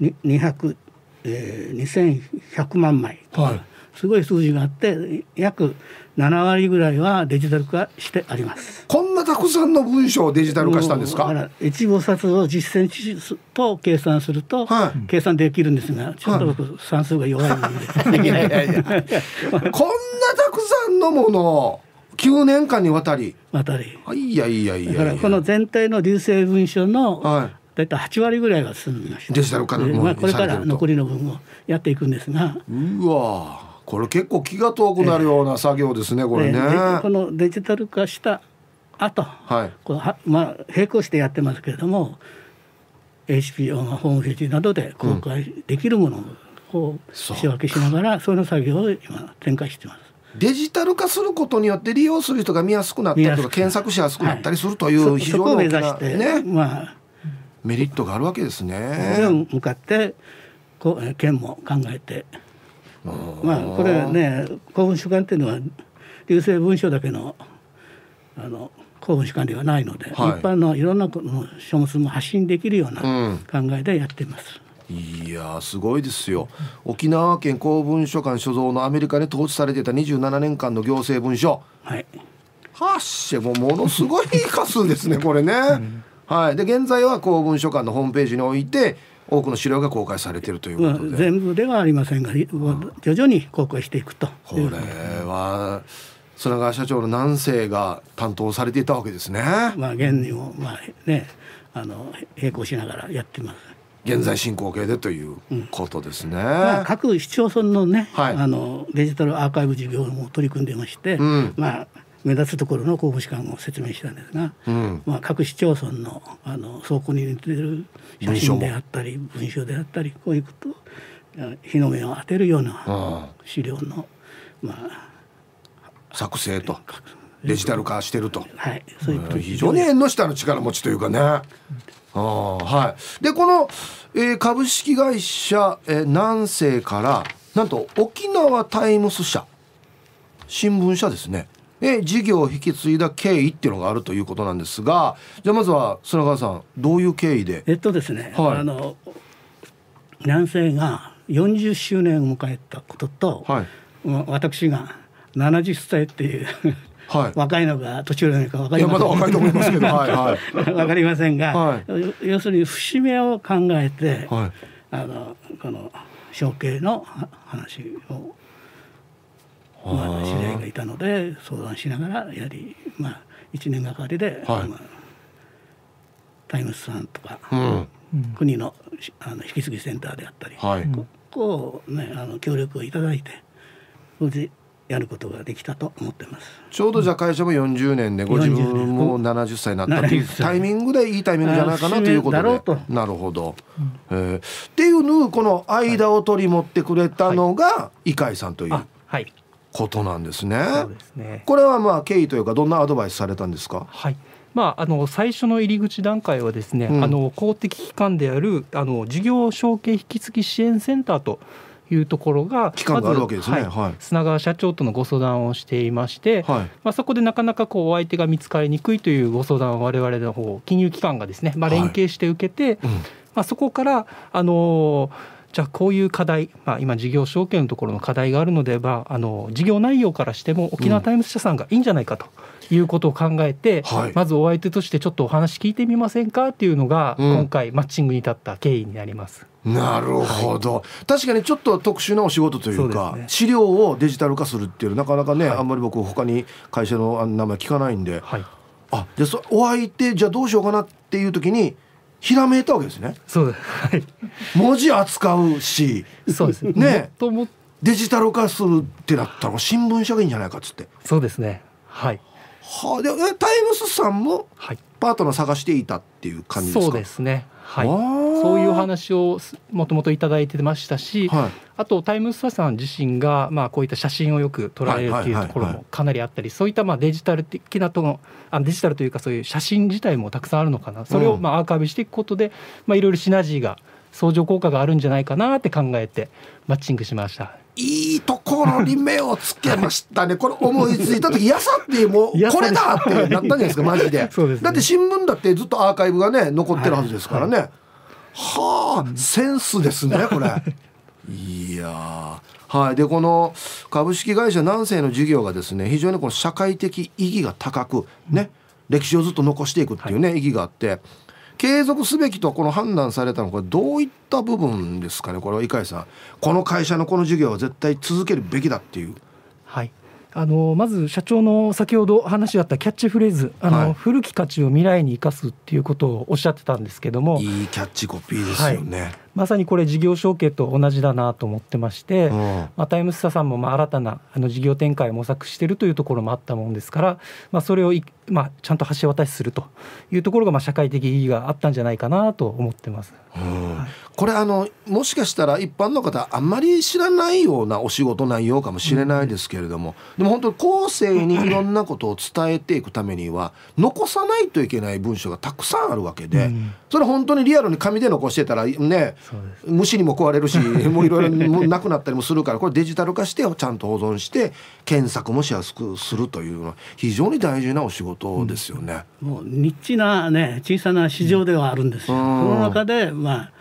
200、えー、2100万枚はい、すごい数字があって約7割ぐらいはデジタル化してありますこんなたくさんの文章をデジタル化したんですか一1冊を実践値と計算すると、はい、計算できるんですがちょっと僕算数が弱いので、はい、できない。いやいやい こんのもの9年間にわたり渡りいやいやいやだからこの全体の流星文書の、はい大体8割ぐらいが済みましたデジタル化まあ、これから残りの分をやっていくんですがうわこれ結構気が遠くなるような作業ですね、えー、これね、えー、このデジタル化した後、はいこうはまあ、並行してやってますけれども HPO のホームページなどで公開できるものを仕分けしながら、うん、その作業を今展開してますデジタル化することによって利用する人が見やすくなったりとか検索しやすくなったりするという非常に大きね、メリットがあるわけですね。向かってこう県も考えてまあこれはね公文書館っていうのは流星文書だけのあの公文書館ではないので、はい、一般のいろんな書物も発信できるような考えでやっています。うんいやすごいですよ沖縄県公文書館所蔵のアメリカで統治されてた27年間の行政文書はいはっしゃもうものすごい数ですねこれね、うん、はいで現在は公文書館のホームページにおいて多くの資料が公開されているということで、全部ではありませんが、徐々に公開していくとこれは砂川社長の南西が担当されていたわけですねまあ現にもまあねあの並行しながらやってます現在進行形でということですね。うんまあ、各市町村のね、はい、あのデジタルアーカイブ事業も取り組んでまして、うん、まあ目立つところの公募士官を説明したんですが、うん、まあ各市町村のあの倉庫にれてる写真であったり文章であったりこういうこと日の目を当てるような資料の、まあ作成と。デジタル化してると、はい、そういうこと非常に縁の下の力持ちというかね、あはい、でこの、えー、株式会社、えー、南西からなんと沖縄タイムス社新聞社ですね、え事業を引き継いだ経緯っていうのがあるということなんですがじゃあまずは砂川さんどういう経緯でえっとですね、はい、あの南西が40周年を迎えたことと、はい、私が70歳っていうはい、若いのか年寄りなのか分かりませんいやまだ若いと思いますけどはい、はい、分かりませんが、はい、要するに節目を考えて、はい、あのこの象形の話を、まあ、知り合いがいたので相談しながらやり、まあ、1年がかりで、はいまあ、タイムスさんとか、うん、国のあの引き継ぎセンターであったり、はい、ここを、ね、あの協力をいただいて無事やることができたと思ってますちょうどじゃあ会社も40年でご自分も70歳になったっていうタイミングでいいタイミングじゃないかなということでなるほど、えー、っていうのこの間を取り持ってくれたのが伊海さんという。はいことなんですね。ですねこれはまあ経緯というかどんなアドバイスされたんですか。はい。まあ、あの最初の入り口段階はですね、うん、あの公的機関であるあの事業承継引き継ぎ支援センターというところが期間があるわけですね、はい、砂川社長とのご相談をしていまして、はい、まあ、そこでなかなかこうお相手が見つかりにくいというご相談を我々の方金融機関がですね、まあ、連携して受けて、はいうん、まあ、そこからあのーじゃあこういう課題、まあ、今事業承継のところの課題があるので、まあ、の事業内容からしても沖縄タイムズ社さんがいいんじゃないかということを考えて、はい、まずお相手としてちょっとお話聞いてみませんかっていうのが、今回マッチングに立った経緯になります。なるほど、はい、確かにちょっと特殊なお仕事というか、ね、資料をデジタル化するっていうなかなかね、はい、あんまり僕他に会社の名前聞かないんで、はい、あじゃあお相手じゃあどうしようかなっていう時にひらめいたわけですね。そうです。はい。文字扱うし。そうですね。ね。ともデジタル化するってなったら新聞社がいいんじゃないかっつって。そうですね。はい。はあ、でタイムスさんもパートナー探していたっていう感じですか、はい、そうですねはい、そういうお話をもともと頂いてましたし、はい、あとタイムスさん自身が、まあ、こういった写真をよく撮られるっていうところもかなりあったり、そういったまあデジタル的なとのあデジタルというかそういう写真自体もたくさんあるのかなそれをまあアーカイブしていくことで、まあ、いろいろシナジーが相乗効果があるんじゃないかなって考えてマッチングしました。いいところに目をつけましたね。これ思いついた時、やさってもう これだってなったんじゃないですか、マジで。でね、だって新聞だってずっとアーカイブがね、残ってるはずですからね。はい、はあ、センスですね、これ。いやはい、でこの株式会社南西の事業がですね非常にこの社会的意義が高くね、うん、歴史をずっと残していくっていうね、はい、意義があって継続すべきとこの判断されたのこれどういった部分ですかねこれは井上さんこの会社のこの事業は絶対続けるべきだっていう。はいあのまず社長の先ほど話あったキャッチフレーズあの、はい、古き価値を未来に生かすっていうことをおっしゃってたんですけどもいいキャッチコピーですよね、はいまさにこれ事業承継と同じだなと思ってまして、うん、まあ、タイムスタさんもまあ新たなあの事業展開を模索しているというところもあったもんですから、まあ、それをまあ、ちゃんと橋渡しするというところがまあ社会的意義があったんじゃないかなと思ってます、うんはい、これあのもしかしたら一般の方あんまり知らないようなお仕事内容かもしれないですけれども、うん、でも本当に後世にいろんなことを伝えていくためには残さないといけない文章がたくさんあるわけで、うん、それ本当にリアルに紙で残してたらね虫にも壊れるし もういろいろなくなったりもするからこれデジタル化してちゃんと保存して検索もしやすくするというのは非常に大事なお仕事ですよね。うん、もうニッチなね小さな市場ではあるんですよ。うん、その中でまあ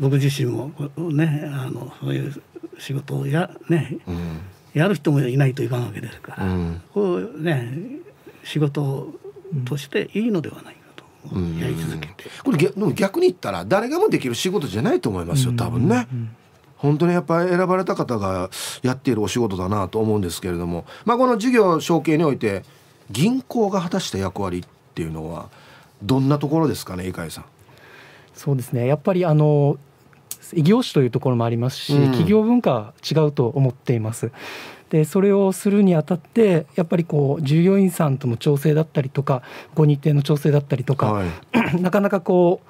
僕自身もねあのそういう仕事をやね、うん、やる人もいないといかんわけですから、こうね仕事としていいのではない。やり続けてこれでも逆に言ったら誰がもできる仕事じゃないと思いますよ多分ね。本当にやっぱり選ばれた方がやっているお仕事だなと思うんですけれども、まあ、この事業承継において銀行が果たした役割っていうのはどんなところですかね、井上さん。そうですねやっぱりあの異業種というところもありますし、うん、企業文化違うと思っています。でそれをするにあたってやっぱりこう従業員さんとの調整だったりとかご日程の調整だったりとか、はい、なかなかこう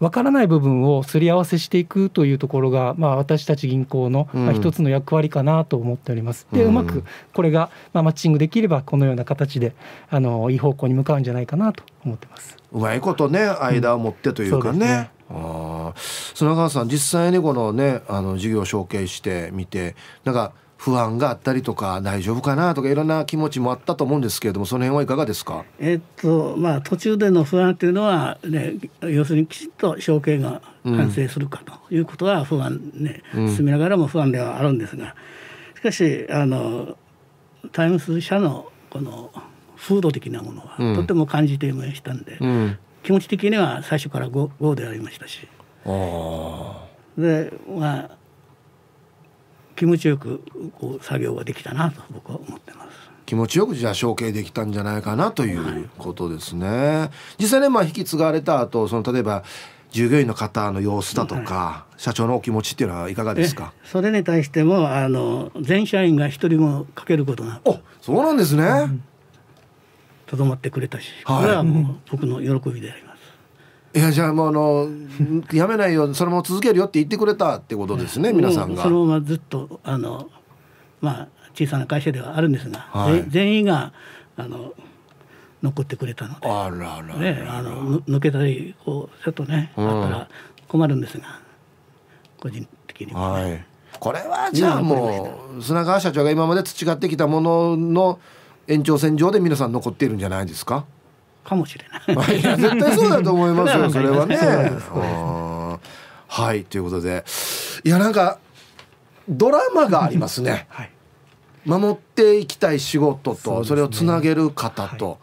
分からない部分をすり合わせしていくというところが、まあ、私たち銀行の、まあ、一つの役割かなと思っております。うん、でうまくこれが、まあ、マッチングできればこのような形であのいい方向に向かうんじゃないかなと思ってます。うまいことね間を持ってというかね。うん、ねあ砂川さん実際にこのねあの事業を承継してみてなんか不安があったりとか大丈夫かなとかいろんな気持ちもあったと思うんですけれどもその辺はいかがですかえっとまあ途中での不安というのは、ね、要するにきちっと証券が完成するかということは不安ね、うん、進みながらも不安ではあるんですがしかしあのタイムス社のこの風土的なものは、とても感じていましたんで、うん、気持ち的には最初から GO, でありましたし。でまあ気持ちよくこう作業ができたなと僕は思ってます。気持ちよくじゃあ承継できたんじゃないかなということですね。はい、実際ねまあ引き継がれた後その例えば従業員の方の様子だとか、はい、社長のお気持ちっていうのはいかがですかそれに対してもあの全社員が一人もかけることがおそうなんですねとど、まってくれたし、はい、これはもう僕の喜びであります。いやじゃあもうあのやめないよそのまま続けるよって言ってくれたってことですね、皆さんが。そのままずっとあのまあ小さな会社ではあるんですが、はい、全員があの残ってくれたので、あららね、あの抜けたりこうちょっとね、うん、ら困るんですが、個人的には、ね、はい。これはじゃあもう砂川社長が今まで培ってきたものの延長線上で皆さん残っているんじゃないですか。かもしれない。いや絶対そうだと思いますよ。それはね。はいということで、いやなんかドラマがありますね。はい、守っていきたい仕事とそ、ね,、れをつなげる方と、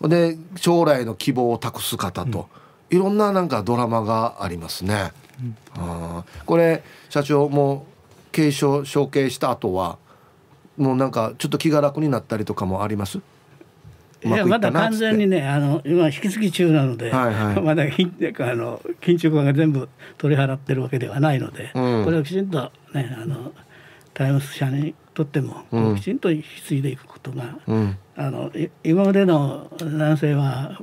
はい、で将来の希望を託す方と、うん、いろんななんかドラマがありますね。うん、これ社長も継承承継した後はもうなんかちょっと気が楽になったりとかもありますいやまだ完全にねあの今引き継ぎ中なので、はいはい、まだあの緊張感が全部取り払ってるわけではないので、うん、これをきちんとねあのタイムス社にとっても、うん、きちんと引き継いでいくことが、うん、あの今までの男性は、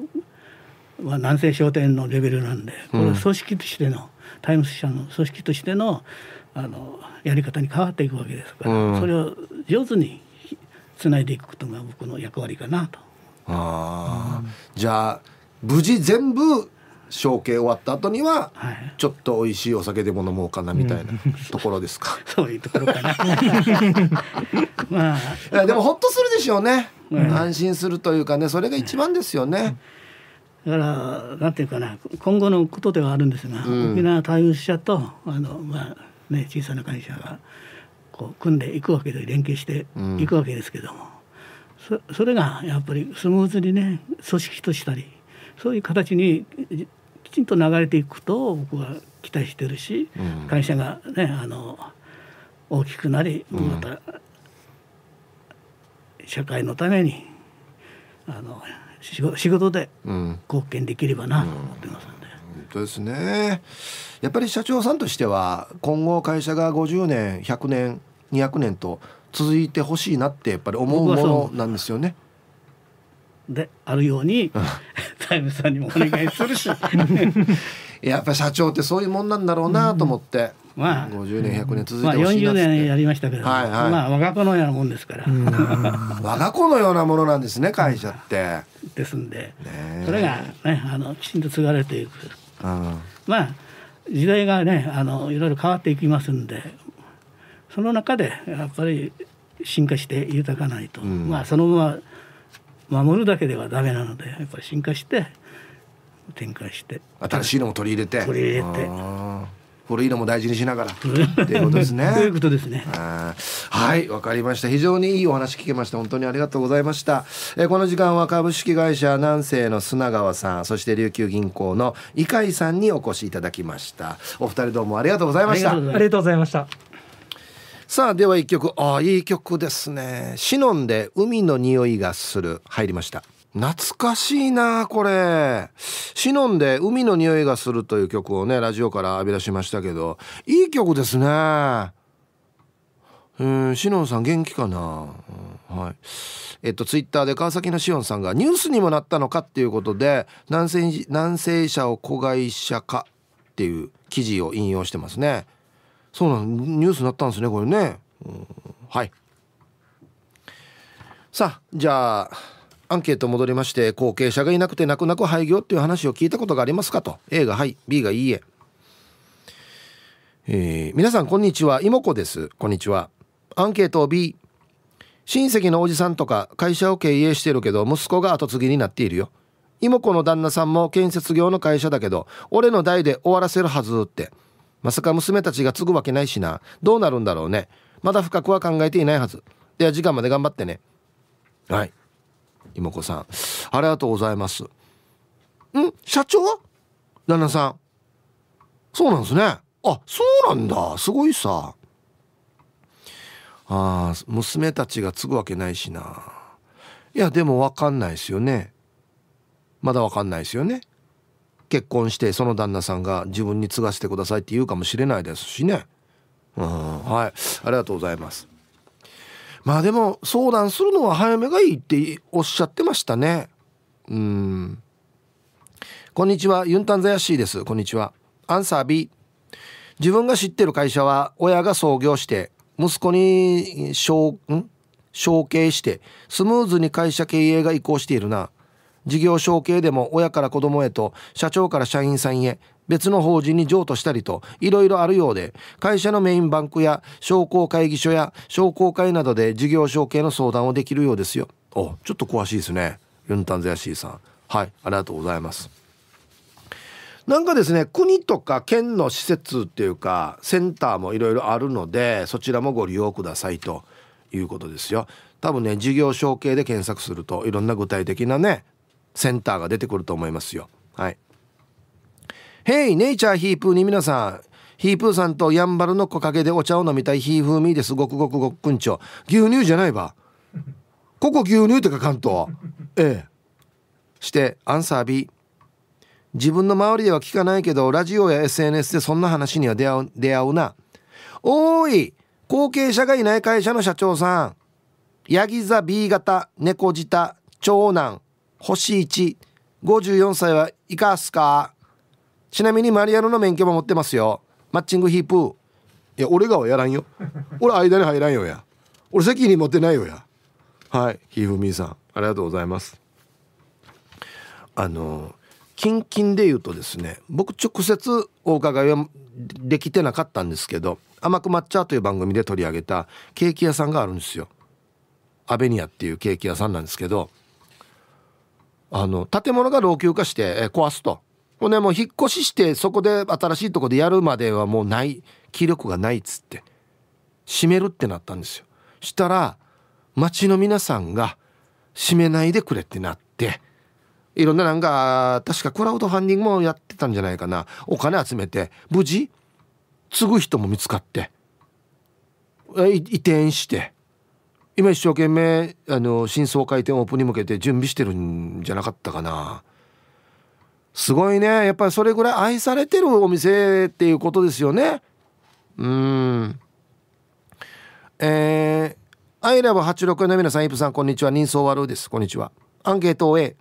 まあ、南西商店のレベルなんでこれ組織としての、タイムス社の組織としてのあのやり方に変わっていくわけですから、それを上手につないでいくことが僕の役割かなとあ、じゃあ無事全部承継終わった後には、ちょっと美味しいお酒でも飲もうかなみたいな ところですか、うん、そういうところかな まあでもほっとするでしょうね、安心するというかねそれが一番ですよね、だからなんていうかな今後のことではあるんですが、うん、沖縄対応者とあの、まあね、小さな会社がこう組んでいくわけで連携していくわけですけども、そそれがやっぱりスムーズにね組織としたりそういう形にきちんと流れていくと僕は期待してるし、うん、会社がねあの大きくなりまた、社会のためにあの仕事で貢献できればなと思ってますんで。うんうん、ですねやっぱり社長さんとしては今後会社が50年100年200年と続いてほしいなってやっぱり思うものなんですよね。であるように タイムさんにもお願いするし やっぱ社長ってそういうもんなんだろうなと思って。うん、まあ、50年100年続いてほしいなって、まあ、40年やりましたけど、はいはい、まあ我が子のようなもんですから我が子のようなものなんですね会社ってですんで、ね、それが、ね、あのきちんと継がれていく、うまあ時代がねあのいろいろ変わっていきますんでその中でやっぱり進化して豊かないと、うん、まあそのまま守るだけではダメなのでやっぱり進化して展開して新しいのも取り入れて取り入れて古いのも大事にしながらっいうことですね。と いうことですね。はいわかりました非常にいいお話聞けました本当にありがとうございました、えこの時間は株式会社南西の砂川さんそして琉球銀行の井海さんにお越しいただきましたお二人どうもありがとうございましたありがとうございましたさあでは1曲ああいい曲ですね「シノンで海の匂いがする」入りました懐かしいなこれ「シノンで海の匂いがする」という曲をねラジオから浴び出しましたけどいい曲ですねうんシノンさん元気かな、うん、はいえっとツイッターで川崎のしおんさんがニュースにもなったのかっていうことで南西南西者を子会社化っていう記事を引用してますねそうなのニュースになったんですねこれね、うん、はいさあじゃあアンケート戻りまして後継者がいなくて泣く泣く廃業っていう話を聞いたことがありますかと A がはい B がいいええー、皆さんこんにちは妹子ですこんにちはアンケート B 親戚のおじさんとか会社を経営してるけど息子が後継ぎになっているよ妹子の旦那さんも建設業の会社だけど俺の代で終わらせるはずってまさか娘たちが継ぐわけないしなどうなるんだろうねまだ深くは考えていないはずでは時間まで頑張ってねはい妹子さんありがとうございますん社長は旦那さんそうなんですねあそうなんだすごいさあ娘たちが継ぐわけないしないやでもわかんないですよねまだわかんないですよね結婚してその旦那さんが自分に継がせてくださいって言うかもしれないですしねうんはいありがとうございますまあでも相談するのは早めがいいっておっしゃってましたねうんこんにちはユンタンザヤシーですこんにちはアンサー B 自分が知ってる会社は親が創業して息子に承ん承継してスムーズに会社経営が移行しているな事業承継でも親から子供へと社長から社員さんへ別の法人に譲渡したりといろいろあるようで会社のメインバンクや商工会議所や商工会などで事業承継の相談をできるようですよおちょっと詳しいですねユンタンゼヤシーさんはいありがとうございますなんかですね国とか県の施設っていうかセンターもいろいろあるのでそちらもご利用くださいということですよ多分ね事業承継で検索するといろんな具体的なねセンターが出てくると思いますよはい「ヘイネイチャーヒープーに皆さんヒープーさんとやんばるの木陰でお茶を飲みたいヒーフーミーですごくごくごくんちょ牛乳じゃないばここ牛乳ってか関東ええしてアンサー B 自分の周りでは聞かないけどラジオや SNS でそんな話には出会う出会うなおい後継者がいない会社の社長さんヤギ座 B 型猫舌長男星1、54歳はいかすかちなみにマリアノの免許も持ってますよ。マッチングヒープ。いや、俺がはやらんよ。俺間に入らんよや。俺席に持ってないよや。はい、ひふみさん、ありがとうございます。あの、近々で言うとですね、僕直接お伺いはできてなかったんですけど、甘く抹茶という番組で取り上げたケーキ屋さんがあるんですよ。アベニアっていうケーキ屋さんなんですけど、あの建物が老朽化して壊すとほんでもう引っ越ししてそこで新しいとこでやるまではもうない気力がないっつって閉めるってなったんですよしたら町の皆さんが閉めないでくれってなっていろんななんか確かクラウドファンディングもやってたんじゃないかなお金集めて無事継ぐ人も見つかって移転して今一生懸命あの新装開店オープンに向けて準備してるんじゃなかったかなすごいねやっぱりそれぐらい愛されてるお店っていうことですよねうんえー、アイラブ86の皆さんイプさんこんにちは人相悪いですこんにちはアンケートを A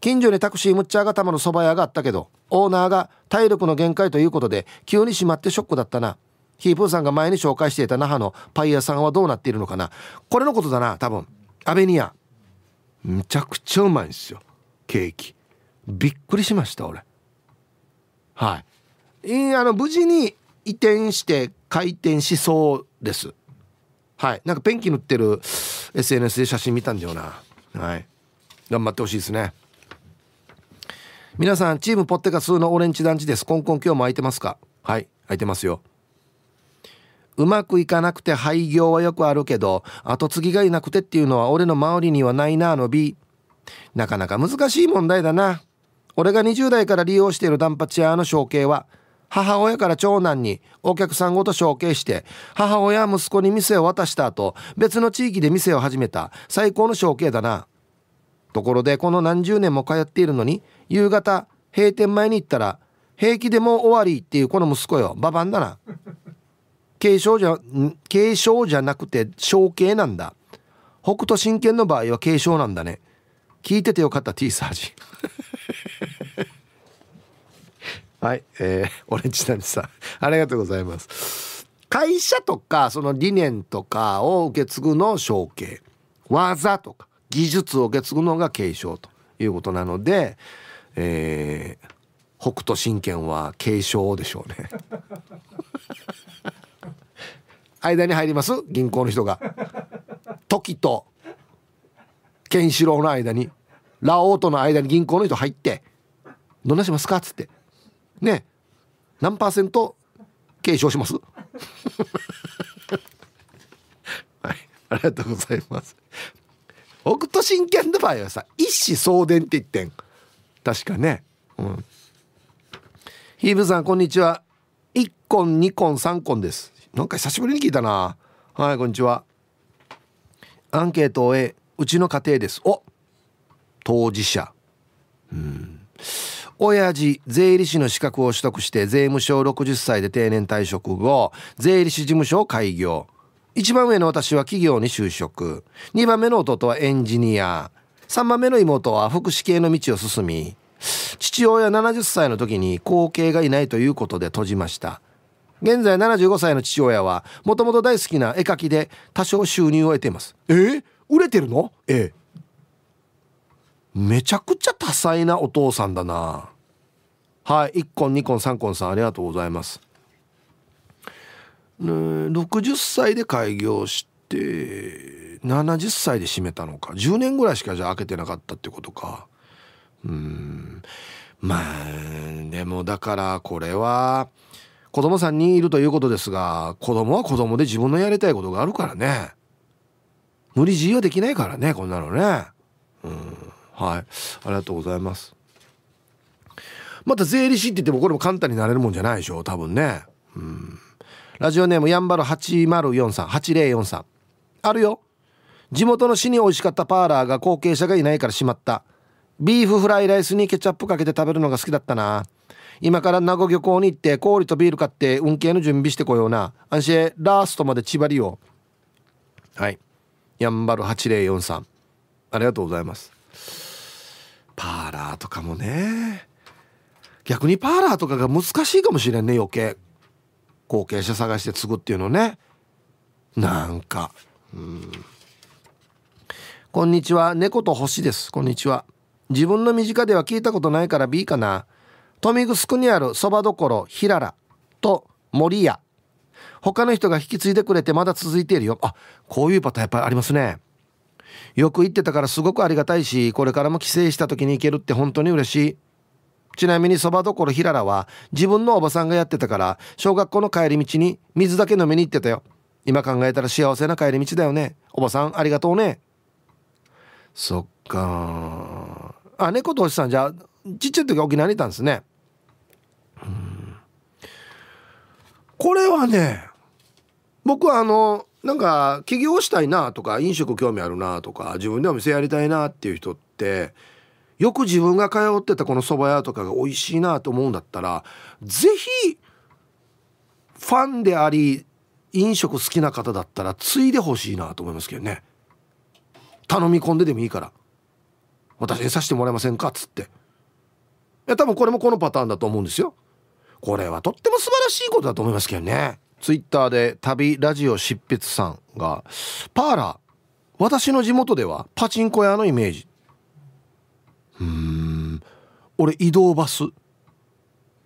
近所にタクシーむっちゃがたまのそば屋があったけどオーナーが体力の限界ということで急に閉まってショックだったなヒープーさんが前に紹介していた那覇のパン屋さんはどうなっているのかなこれのことだな多分アベニアむちゃくちゃうまいんですよケーキびっくりしました俺はいいあの無事に移転して開店しそうですはいなんかペンキ塗ってる SNS で写真見たんだよなはい頑張ってほしいですね皆さんチームポッテカスのオレンジ団地ですコンコン今日も空いてますかはい空いてますようまくいかなくて廃業はよくあるけど後継ぎがいなくてっていうのは俺の周りにはないなの B なかなか難しい問題だな俺が20代から利用しているダンパチアの承継は母親から長男にお客さんごと承継して母親は息子に店を渡した後別の地域で店を始めた最高の承継だなところでこの何十年も通っているのに夕方閉店前に行ったら平気でもう終わりっていうこの息子よババンだな継承じゃ、継承じゃなくて、小軽なんだ。北斗神拳の場合は継承なんだね。聞いててよかった、T サージ。はい、えー、オレンジ谷さん、ありがとうございます。会社とか、その理念とかを受け継ぐの承継。技とか、技術を受け継ぐのが継承ということなので、えー、北斗神拳は継承でしょうね。間に入ります銀行の人が時とケンシロウの間にラオウとの間に銀行の人入って「どんなしますか?」っつってね何パーセント継承します はいありがとうございます北斗神拳の場合はさ一子相伝って言ってん確かねうんヒーブさんこんにちは1根2根3根ですなんか久しぶりに聞いたなはいこんにちはアンケートをえ、うちの家庭ですお当事者うん親父税理士の資格を取得して税務署60歳で定年退職後税理士事務所を開業一番上の私は企業に就職2番目の弟はエンジニア3番目の妹は福祉系の道を進み父親70歳の時に後継がいないということで閉じました現在75歳の父親はもともと大好きな絵描きで多少収入を得ていますえー、売れてるのええめちゃくちゃ多彩なお父さんだなはい1婚2婚3婚さんありがとうございます60歳で開業して70歳で閉めたのか10年ぐらいしかじゃあ開けてなかったってことかうんまあでもだからこれは子供3人いるということですが子供は子供で自分のやりたいことがあるからね無理強いはできないからねこんなのねうんはいありがとうございますまた税理士って言ってもこれも簡単になれるもんじゃないでしょ多分ねうんラジオネームやんばる8043さん8043あるよ地元の市に美味しかったパーラーが後継者がいないからしまったビーフフライライスにケチャップかけて食べるのが好きだったな今から名護漁港に行って氷とビール買って運慶の準備してこようなあんしえラーストまで千張りをはいやんばる8043ありがとうございますパーラーとかもね逆にパーラーとかが難しいかもしれんね余計後継者探して継ぐっていうのねなんかうんこんにちは猫と星ですこんにちは自分の身近では聞いたことないから B かな富見城にあるそばどころひららと森屋他の人が引き継いでくれてまだ続いているよあこういうパターンやっぱりありますねよく行ってたからすごくありがたいしこれからも帰省した時に行けるって本当に嬉しいちなみにそばどころひららは自分のおばさんがやってたから小学校の帰り道に水だけ飲みに行ってたよ今考えたら幸せな帰り道だよねおばさんありがとうねそっかあ猫とおじさんじゃちっちゃい時沖縄にいたんですねこれはね僕はあのなんか起業したいなとか飲食興味あるなとか自分でお店やりたいなっていう人ってよく自分が通ってたこの蕎麦屋とかが美味しいなと思うんだったら是非ファンであり飲食好きな方だったら継いでほしいなと思いますけどね頼み込んででもいいから私にさしてもらえませんかっつっていや多分これもこのパターンだと思うんですよこれはとっても素晴らしいことだと思いますけどねツイッターで旅ラジオ執筆さんがパーラー私の地元ではパチンコ屋のイメージうん俺移動バス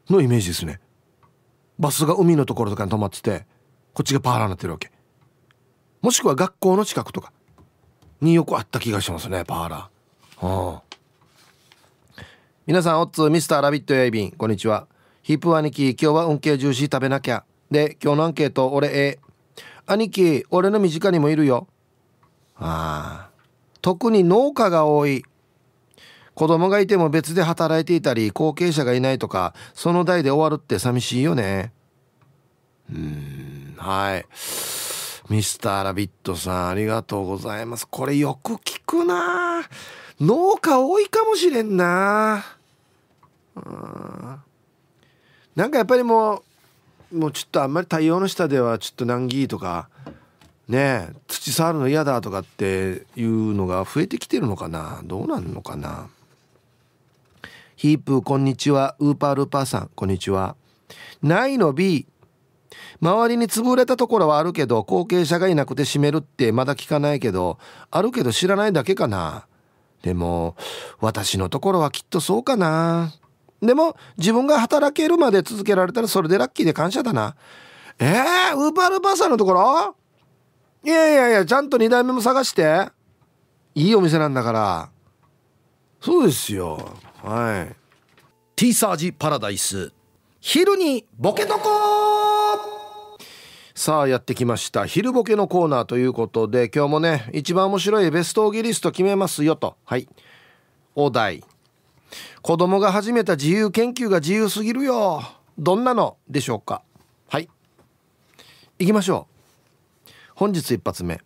のイメージですねバスが海のところとかに止まっててこっちがパーラーになってるわけもしくは学校の近くとかによくあった気がしますねパーラー、はあ皆さん、おっつミスターラビットやいびん、こんにちは。ヒップ兄貴、今日は運慶ジューシー食べなきゃ。で、今日のアンケート、俺え兄貴、俺の身近にもいるよ。ああ。特に農家が多い。子供がいても別で働いていたり、後継者がいないとか、その代で終わるって寂しいよね。うん、はい。ミスターラビットさん、ありがとうございます。これよく聞くな農家多いかもしれんななんかやっぱりもうもうちょっとあんまり太陽の下ではちょっと難儀とかね土触るの嫌だとかっていうのが増えてきてるのかなどうなんのかなヒープこんにちはウーパールーパーさんこんにちはないの B 周りに潰れたところはあるけど後継者がいなくて閉めるってまだ聞かないけどあるけど知らないだけかなでも私のところはきっとそうかなでも自分が働けるまで続けられたらそれでラッキーで感謝だな。えー、ウーバールバーサのところいやいやいや、ちゃんと2代目も探して。いいお店なんだから。そうですよ。はい。ティーサージパラダイス。昼にボケとこさあやってきました昼ボケのコーナーということで今日もね一番面白いベストオギリスト決めますよとはいお題子供が始めた自由研究が自由すぎるよどんなのでしょうかはい行きましょう本日一発目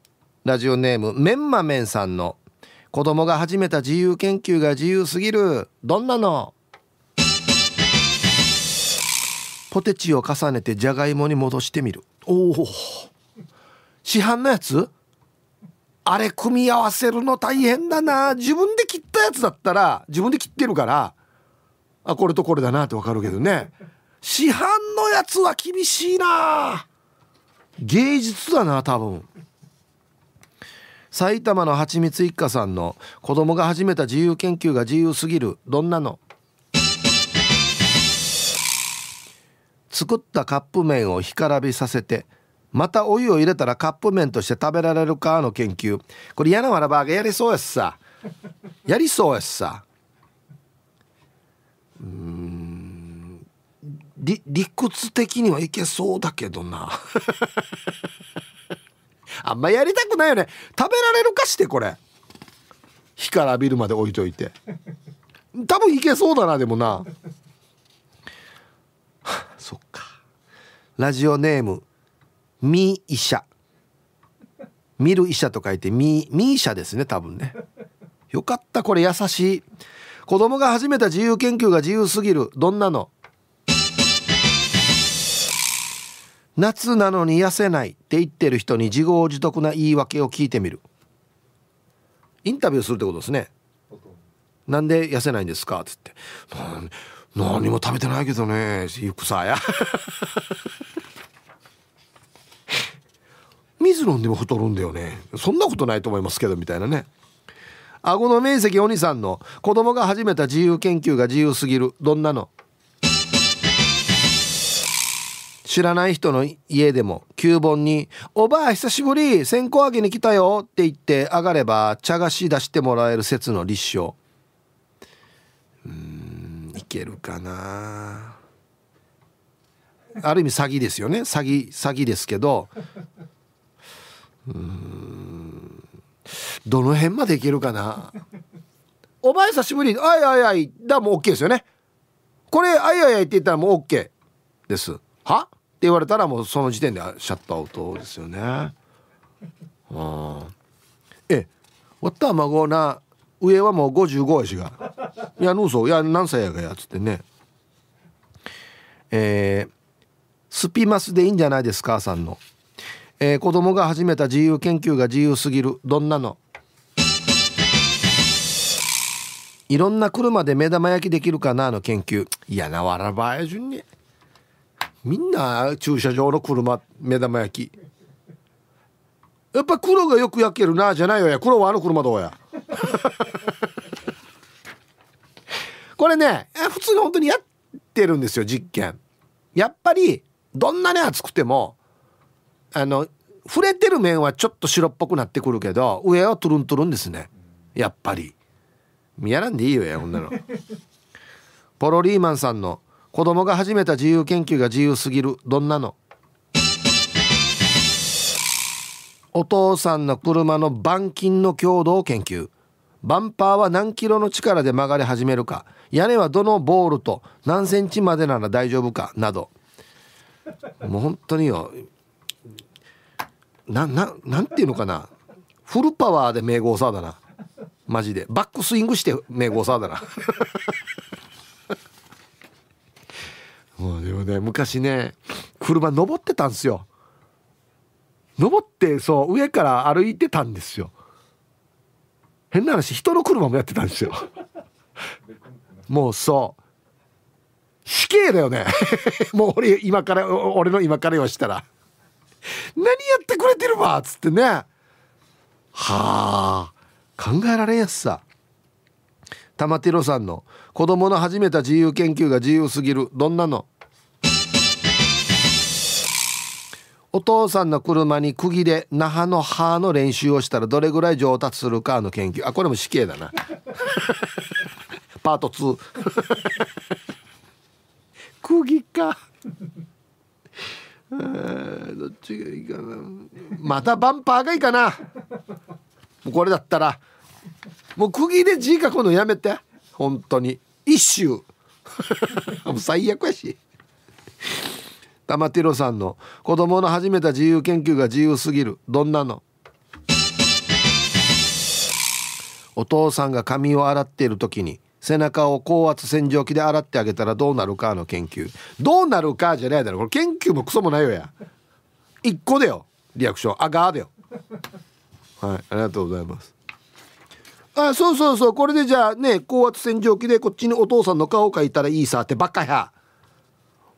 ラジオネームメンマメンさんの「子供が始めた自由研究が自由すぎるどんなの?」ポテチを重ねてじゃがいもに戻してみるおお市販のやつあれ組み合わせるの大変だな自分で切ったやつだったら自分で切ってるからあこれとこれだなってわかるけどね市販のやつは厳しいな芸術だな多分埼玉のはちみつ一家さんの子供が始めた自由研究が自由すぎるどんなの作ったカップ麺を干からびさせてまたお湯を入れたらカップ麺として食べられるかの研究これ柳原バーがやりそうやしさやりそうやしさうん理理屈的にはいけそうだけどな あんまやりたくないよね食べられるかしてこれ火から浴びるまで置いといて多分いけそうだなでもな そっかラジオネームみ医者見る医者と書いてみ医者ですね多分ねよかったこれ優しい子供が始めた自由研究が自由すぎるどんなの夏なのに痩せないって言ってる人に自業自得な言い訳を聞いてみるインタビューするってことですねなんで痩せないんですか?」っつって「何も食べてないけどねゆくさや」水飲んでも太るんだよねそんなことないと思いますけどみたいなね顎の面積お兄さんの子供が始めた自由研究が自由すぎるどんなの知らない人の家でも旧盆に「おばあ久しぶり線香あげに来たよ」って言って上がれば茶菓子出してもらえる説の立証うんいけるかなある意味詐欺ですよね詐欺詐欺ですけどうんどの辺までいけるかな お前久しぶりあいあいあいだもう OK ですよねこれあいあいあいって言ったらもう OK ですはって言われたらもうその時点でシャットアウトですよねああえわった孫な上はもう55やしが「いやのうそいや何歳やがや」っつってねえー、スピマスでいいんじゃないですかさんの「えー、子供が始めた自由研究が自由すぎるどんなのいろんな車で目玉焼きできるかなの研究いやなわらばや順にみんな駐車場の車目玉焼きやっぱ黒がよく焼けるなじゃないよや黒はあの車どうや これね普通に本当にやってるんですよ実験やっぱりどんなに暑くてもあの触れてる面はちょっと白っぽくなってくるけど上はトゥルントゥルンですねやっぱりやらんでいいよやこんなの ポロリーマンさんの「子供が始めた自由研究が自由すぎるどんなの?」お父さんの車の板金の強度を研究バンパーは何キロの力で曲がり始めるか屋根はどのボールと何センチまでなら大丈夫かなどもう本当によなななんていうのかなフルパワーで名号さだなマジでバックスイングして名号さだな もうでもね昔ね車登ってたんですよ登ってそう上から歩いてたんですよ変な話人の車もやってたんですよ もうそう死刑だよね もう俺今から俺の今から言わしたら何やってくれてるわっつってねはあ考えられんやっさ玉ティロさんの「子供の始めた自由研究が自由すぎるどんなの?」お父さんの車に釘で那覇の歯の練習をしたらどれぐらい上達するかの研究あこれも死刑だな パート2釘かえ どっちがいいかなまたバンパーがいいかなもうこれだったらもう釘で字書くのやめて本当に一周 もう最悪やし玉ティロさんの「子供の始めた自由研究が自由すぎる」どんなのお父さんが髪を洗っている時に背中を高圧洗浄機で洗ってあげたらどうなるかの研究どうなるかじゃないだろこれ研究もクソもないよや一個だよリアクションあがーだよはいありがとうございますあそうそうそうこれでじゃあね高圧洗浄機でこっちにお父さんの顔を描いたらいいさってばっかや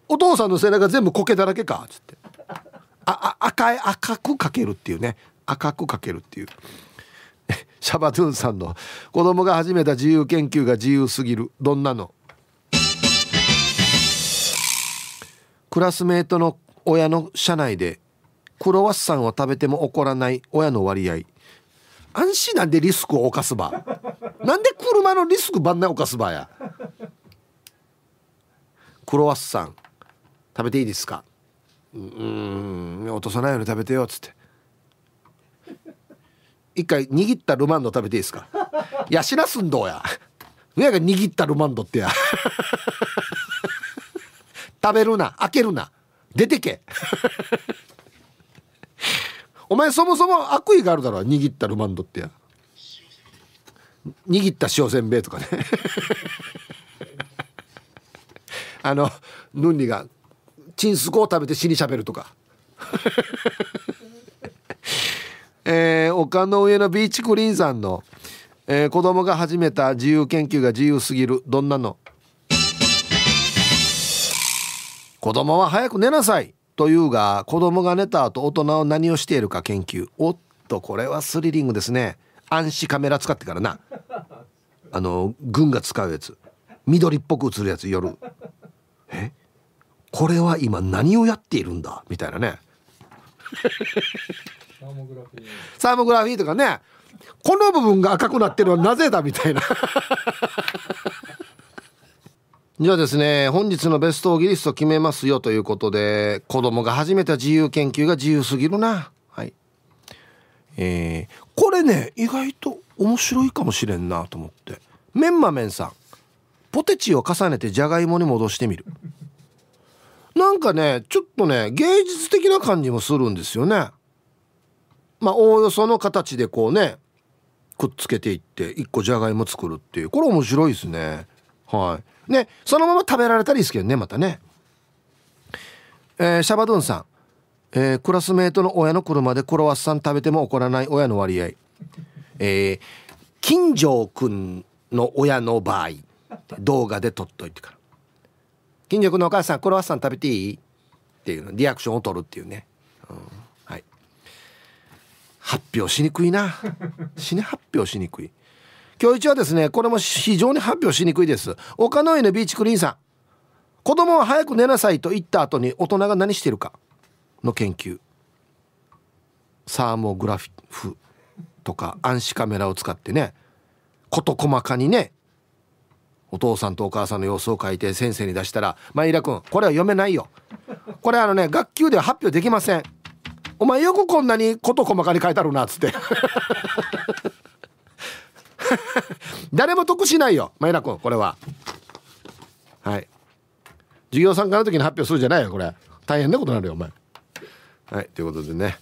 お父さんの背中全部苔だらけかっつってああ赤い赤く描けるっていうね赤く描けるっていう。シャバゥンさんの子供が始めた自由研究が自由すぎるどんなのクラスメートの親の社内でクロワッサンを食べても怒らない親の割合安心なんでリスクを犯す場なんで車のリスク万ん犯す場やクロワッサン食べていいですかうん落とさないように食べてよっつって一回握ったルマンド食べていいですかやしらすんどうや親が握ったルマンドってや食べるな開けるな出てけお前そもそも悪意があるだろ握ったルマンドってや握った塩せんべいとかねあのヌンニがチンスコを食べて死にしゃべるとかえー、丘の上のビーチクリーンさんの、えー、子供が始めた自由研究が自由すぎるどんなの子供は早く寝なさいというが子供が寝た後大人は何をしているか研究おっとこれはスリリングですね暗視カメラ使ってからなあの軍が使うやつ緑っぽく映るやつ夜えこれは今何をやっているんだみたいなねサーモグラフィーとかねこの部分が赤くなってるのはなぜだみたいな じゃあですね本日のベストオギリスト決めますよということで子供が始めた自由研究が自由すぎるなはいえー、これね意外と面白いかもしれんなと思ってメンマメンさんポテチを重ねてじゃがいもに戻してみるなんかねちょっとね芸術的な感じもするんですよねまあおおよその形でこうねくっつけていって1個じゃがいも作るっていうこれ面白いですねはいねそのまま食べられたらいいですけどねまたねえー、シャバドゥンさん、えー、クラスメートの親の車でクロワッサン食べても怒らない親の割合えー、金城くんの親の場合動画で撮っといてから「金城くんのお母さんクロワッサン食べていい?」っていうのリアクションを取るっていうね、うん発表しにくいな 死ね発表しにくい今日一はですねこれも非常に発表しにくいです丘の上のビーチクリーンさん子供は早く寝なさいと言った後に大人が何してるかの研究サーモグラフとか暗視カメラを使ってね事細かにねお父さんとお母さんの様子を書いて先生に出したら「マイくんこれは読めないよ」これあのね学級では発表できませんお前よくこんなに事細かに書いてあるなっつって誰も得しないよ前田君これははい授業参加の時に発表するじゃないよこれ大変なことになるよお前はいということでね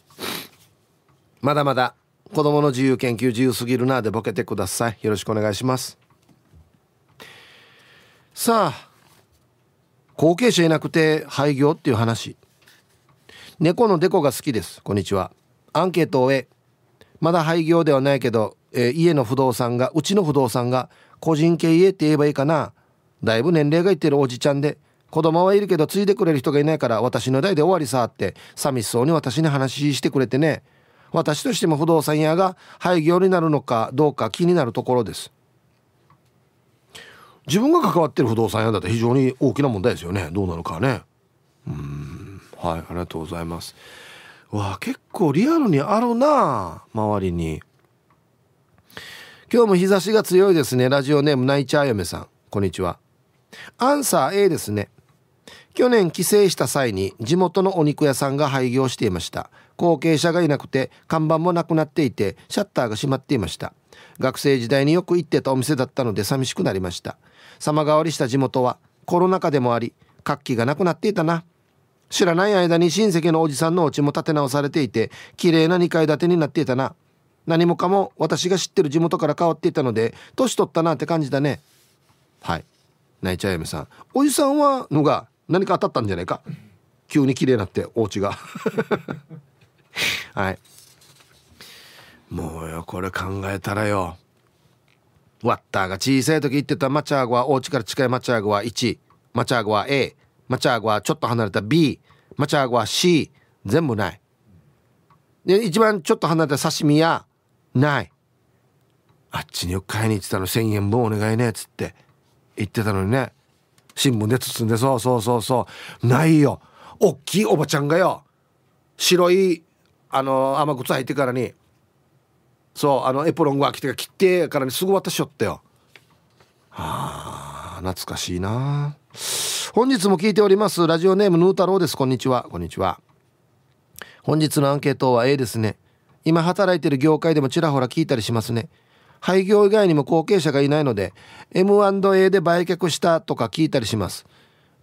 まだまだ子供の自由研究自由すぎるなでボケてくださいよろしくお願いしますさあ後継者いなくて廃業っていう話猫のデコが好きですこんにちはアンケートを終えまだ廃業ではないけど、えー、家の不動産がうちの不動産が個人経営って言えばいいかなだいぶ年齢がいってるおじちゃんで子供はいるけど継いでくれる人がいないから私の代で終わりさって寂しそうに私に話してくれてね私としても不動産屋が廃業になるのかどうか気になるところです自分が関わってる不動産屋だって非常に大きな問題ですよねどうなのかねうんはいありがとうございますわあ結構リアルにあるな周りに今日も日差しが強いですねラジオネームナイチャー嫁さんこんにちはアンサー A ですね去年帰省した際に地元のお肉屋さんが廃業していました後継者がいなくて看板もなくなっていてシャッターが閉まっていました学生時代によく行ってたお店だったので寂しくなりました様変わりした地元はコロナ禍でもあり活気がなくなっていたな知らない間に親戚のおじさんのお家も建て直されていて綺麗な2階建てになっていたな何もかも私が知ってる地元から変わっていたので年取ったなって感じだねはい泣いちゃうやめさんおじさんはのが何か当たったんじゃないか急に綺麗になってお家が はいもうよこれ考えたらよワッターが小さい時言ってたマチャーゴはお家から近いマチャーゴは1マチャーゴは A マチャーはちょっと離れた B マチャーは C 全部ないで一番ちょっと離れた刺身屋ないあっちに買いに行ってたの1,000円分お願いねっつって言ってたのにね新聞で包んでそうそうそうそうないよおっきいおばちゃんがよ白いあの雨靴履いてからにそうあのエプロンが着て切ってからにすぐ渡しよったよあ懐かしいな本日も聞いておりますラジオネームヌー太郎ですこんにちはこんにちは本日のアンケートは A ですね今働いてる業界でもちらほら聞いたりしますね廃業以外にも後継者がいないので M&A で売却したとか聞いたりします、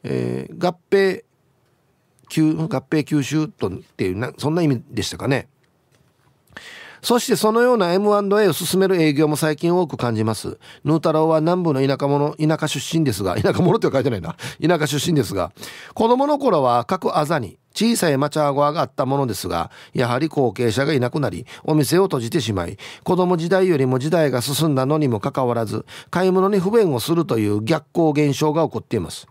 えー、合併合併吸収とっていうなそんな意味でしたかねそしてそのような M&A を進める営業も最近多く感じます。ヌータローは南部の田舎者、田舎出身ですが、田舎者って書いてないな。田舎出身ですが、子供の頃は各あざに小さいマチャーゴアがあったものですが、やはり後継者がいなくなり、お店を閉じてしまい、子供時代よりも時代が進んだのにもかかわらず、買い物に不便をするという逆行現象が起こっています。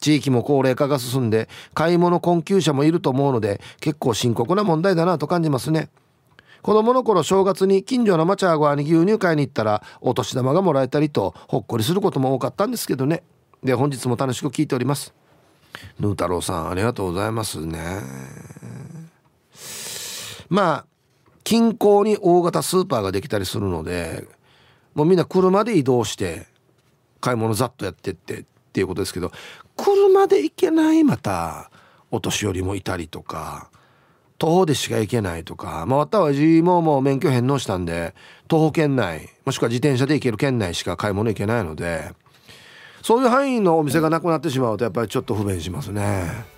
地域も高齢化が進んで、買い物困窮者もいると思うので、結構深刻な問題だなと感じますね。子供の頃正月に近所のマチャーゴアに牛乳買いに行ったらお年玉がもらえたりとほっこりすることも多かったんですけどねで本日も楽しく聞いておりますヌー太郎さんありがとうございますねまあ近郊に大型スーパーができたりするのでもうみんな車で移動して買い物ざっとやってってっていうことですけど車で行けないまたお年寄りもいたりとか徒歩でしか行けないとか、まあ、私ももう免許返納したんで徒歩圏内もしくは自転車で行ける圏内しか買い物行けないのでそういう範囲のお店がなくなってしまうとやっぱりちょっと不便しますね。